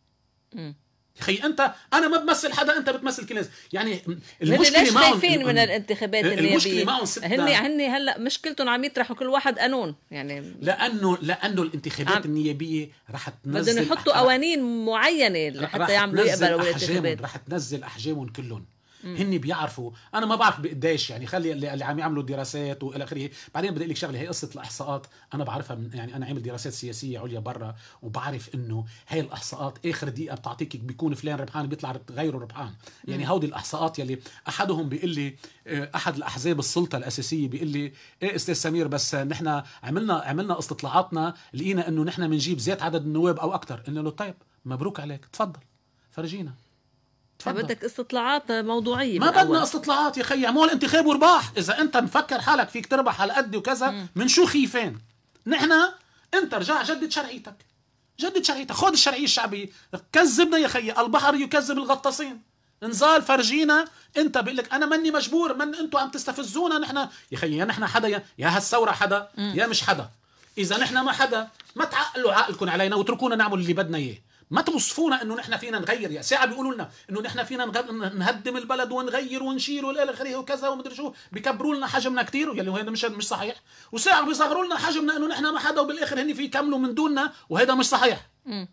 B: خي انت انا ما بمثل حدا انت بتمثل كل يعني المشكله ليش خايفين من
A: الانتخابات النيابيه المشكله هن هن هلا مشكلتهم عم يطرحوا كل واحد قانون يعني
B: لانه لانه الانتخابات عم. النيابيه رح تنزل بدهم يحطوا
A: قوانين معينه لحتى يعملوا يقبلوا الانتخابات رح
B: تنزل احجامهم كلهم هن بيعرفوا انا ما بعرف بقديش يعني خلي اللي عم يعملوا دراسات والى اخره بعدين بدي اقول لك شغله هي قصه الاحصاءات انا بعرفها من يعني انا عامل دراسات سياسيه عليا برا وبعرف انه هي الاحصاءات اخر دقيقه بتعطيك بيكون فلان ربحان بيطلع غيره ربحان يعني هودي الاحصاءات يلي احدهم بيقول لي آه، احد الاحزاب السلطه الاساسيه بيقول لي ايه استاذ سمير بس نحن عملنا عملنا استطلاعاتنا لقينا انه نحن بنجيب زيت عدد النواب او اكثر قلنا له طيب مبروك عليك تفضل فرجينا بدك
A: استطلاعات موضوعيه
B: ما بدنا استطلاعات يا خيي مو الانتخاب ورباح اذا انت مفكر حالك فيك تربح على قد وكذا من شو خيفان نحن انت رجع جدد شرعيتك جدد شرعيتك خذ الشرعيه الشعبيه كذبنا يا خيي البحر يكذب الغطاسين انزال فرجينا انت بقول لك انا ماني مجبور من انتم عم تستفزونا نحن يا خيي يا نحن حدا يا, يا هالثوره حدا يا مش حدا اذا نحن ما حدا ما تعقلوا عقلكم علينا واتركونا نعمل اللي بدنا اياه ما توصفونا انه نحن فينا نغير يا ساعه بيقولوا لنا انه نحن فينا نهدم البلد ونغير ونشيل والى اخره وكذا ومدري شو بكبروا لنا حجمنا كثير يلي هو هذا مش مش صحيح وساعه بيصغروا لنا حجمنا انه نحن ما حدا وبالاخر هن في يكملوا من دوننا وهذا مش صحيح م.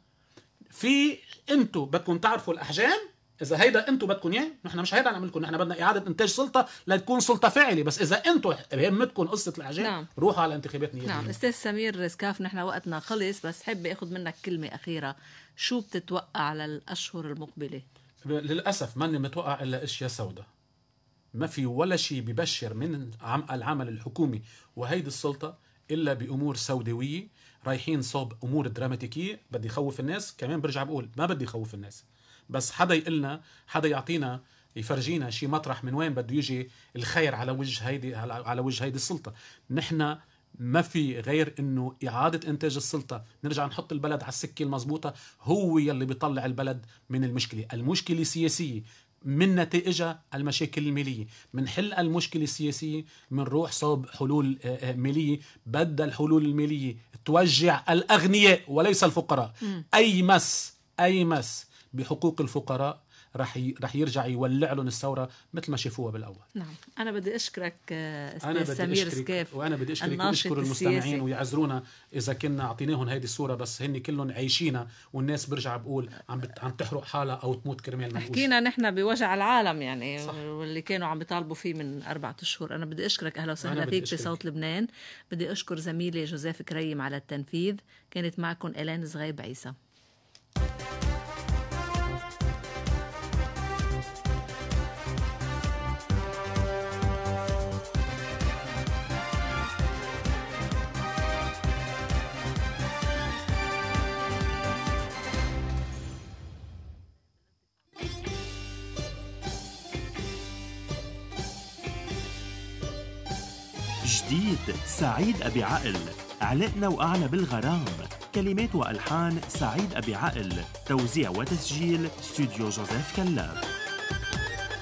B: في انتم بدكم تعرفوا الاحجام اذا هيدا انتم بدكم اياه نحن مش هيدا نعمل لكم نحن بدنا اعاده انتاج سلطه لتكون سلطه فاعله بس اذا انتم بهمتكم قصه الاحجام نعم. روحوا على انتخابات نيابيه نعم استاذ
A: سمير سكاف نحن وقتنا خلص بس حب اخذ منك كلمه اخيره شو بتتوقع للأشهر المقبلة؟
B: للأسف ماني متوقع إلا أشياء سوداء ما في ولا شيء ببشر من العمل الحكومي وهيدي السلطة إلا بأمور سوداوية رايحين صوب أمور دراماتيكية بدي خوف الناس كمان برجع بقول ما بدي خوف الناس بس حدا يقلنا حدا يعطينا يفرجينا شي مطرح من وين بده يجي الخير على وجه هيدي على وجه هيدي السلطه نحن ما في غير انه اعاده انتاج السلطه نرجع نحط البلد على السكه المضبوطه هو يلي بيطلع البلد من المشكله المشكله سياسيه من نتائجها المشاكل المالية بنحل المشكلة السياسية منروح صوب حلول آه، آه، مالية بدها الحلول المالية توجع الأغنياء وليس الفقراء م. أي مس أي مس بحقوق الفقراء رح ي... رح يرجع يولع لهم الثوره مثل ما شافوها بالاول
A: نعم انا بدي اشكرك آه، أنا بدي سمير أشكرك سكيف وانا بدي اشكرك اشكر المستمعين
B: ويعذرونا اذا كنا اعطيناهم هيدي الصوره بس هن كلهم عايشينا والناس برجع بقول عم بت... عم تحرق حالها او تموت كرمال حكينا
A: نحن بوجع العالم يعني صح. واللي كانوا عم بيطالبوا فيه من أربعة اشهر انا بدي اشكرك اهلا وسهلا فيك بصوت لبنان بدي اشكر زميلي جوزيف كريم على التنفيذ كانت معكم الين صغيب عيسى thank you
B: تنسيق سعيد أبي عقل علقنا وقعنا بالغرام كلمات وألحان سعيد أبي عقل توزيع وتسجيل استوديو جوزيف كلاب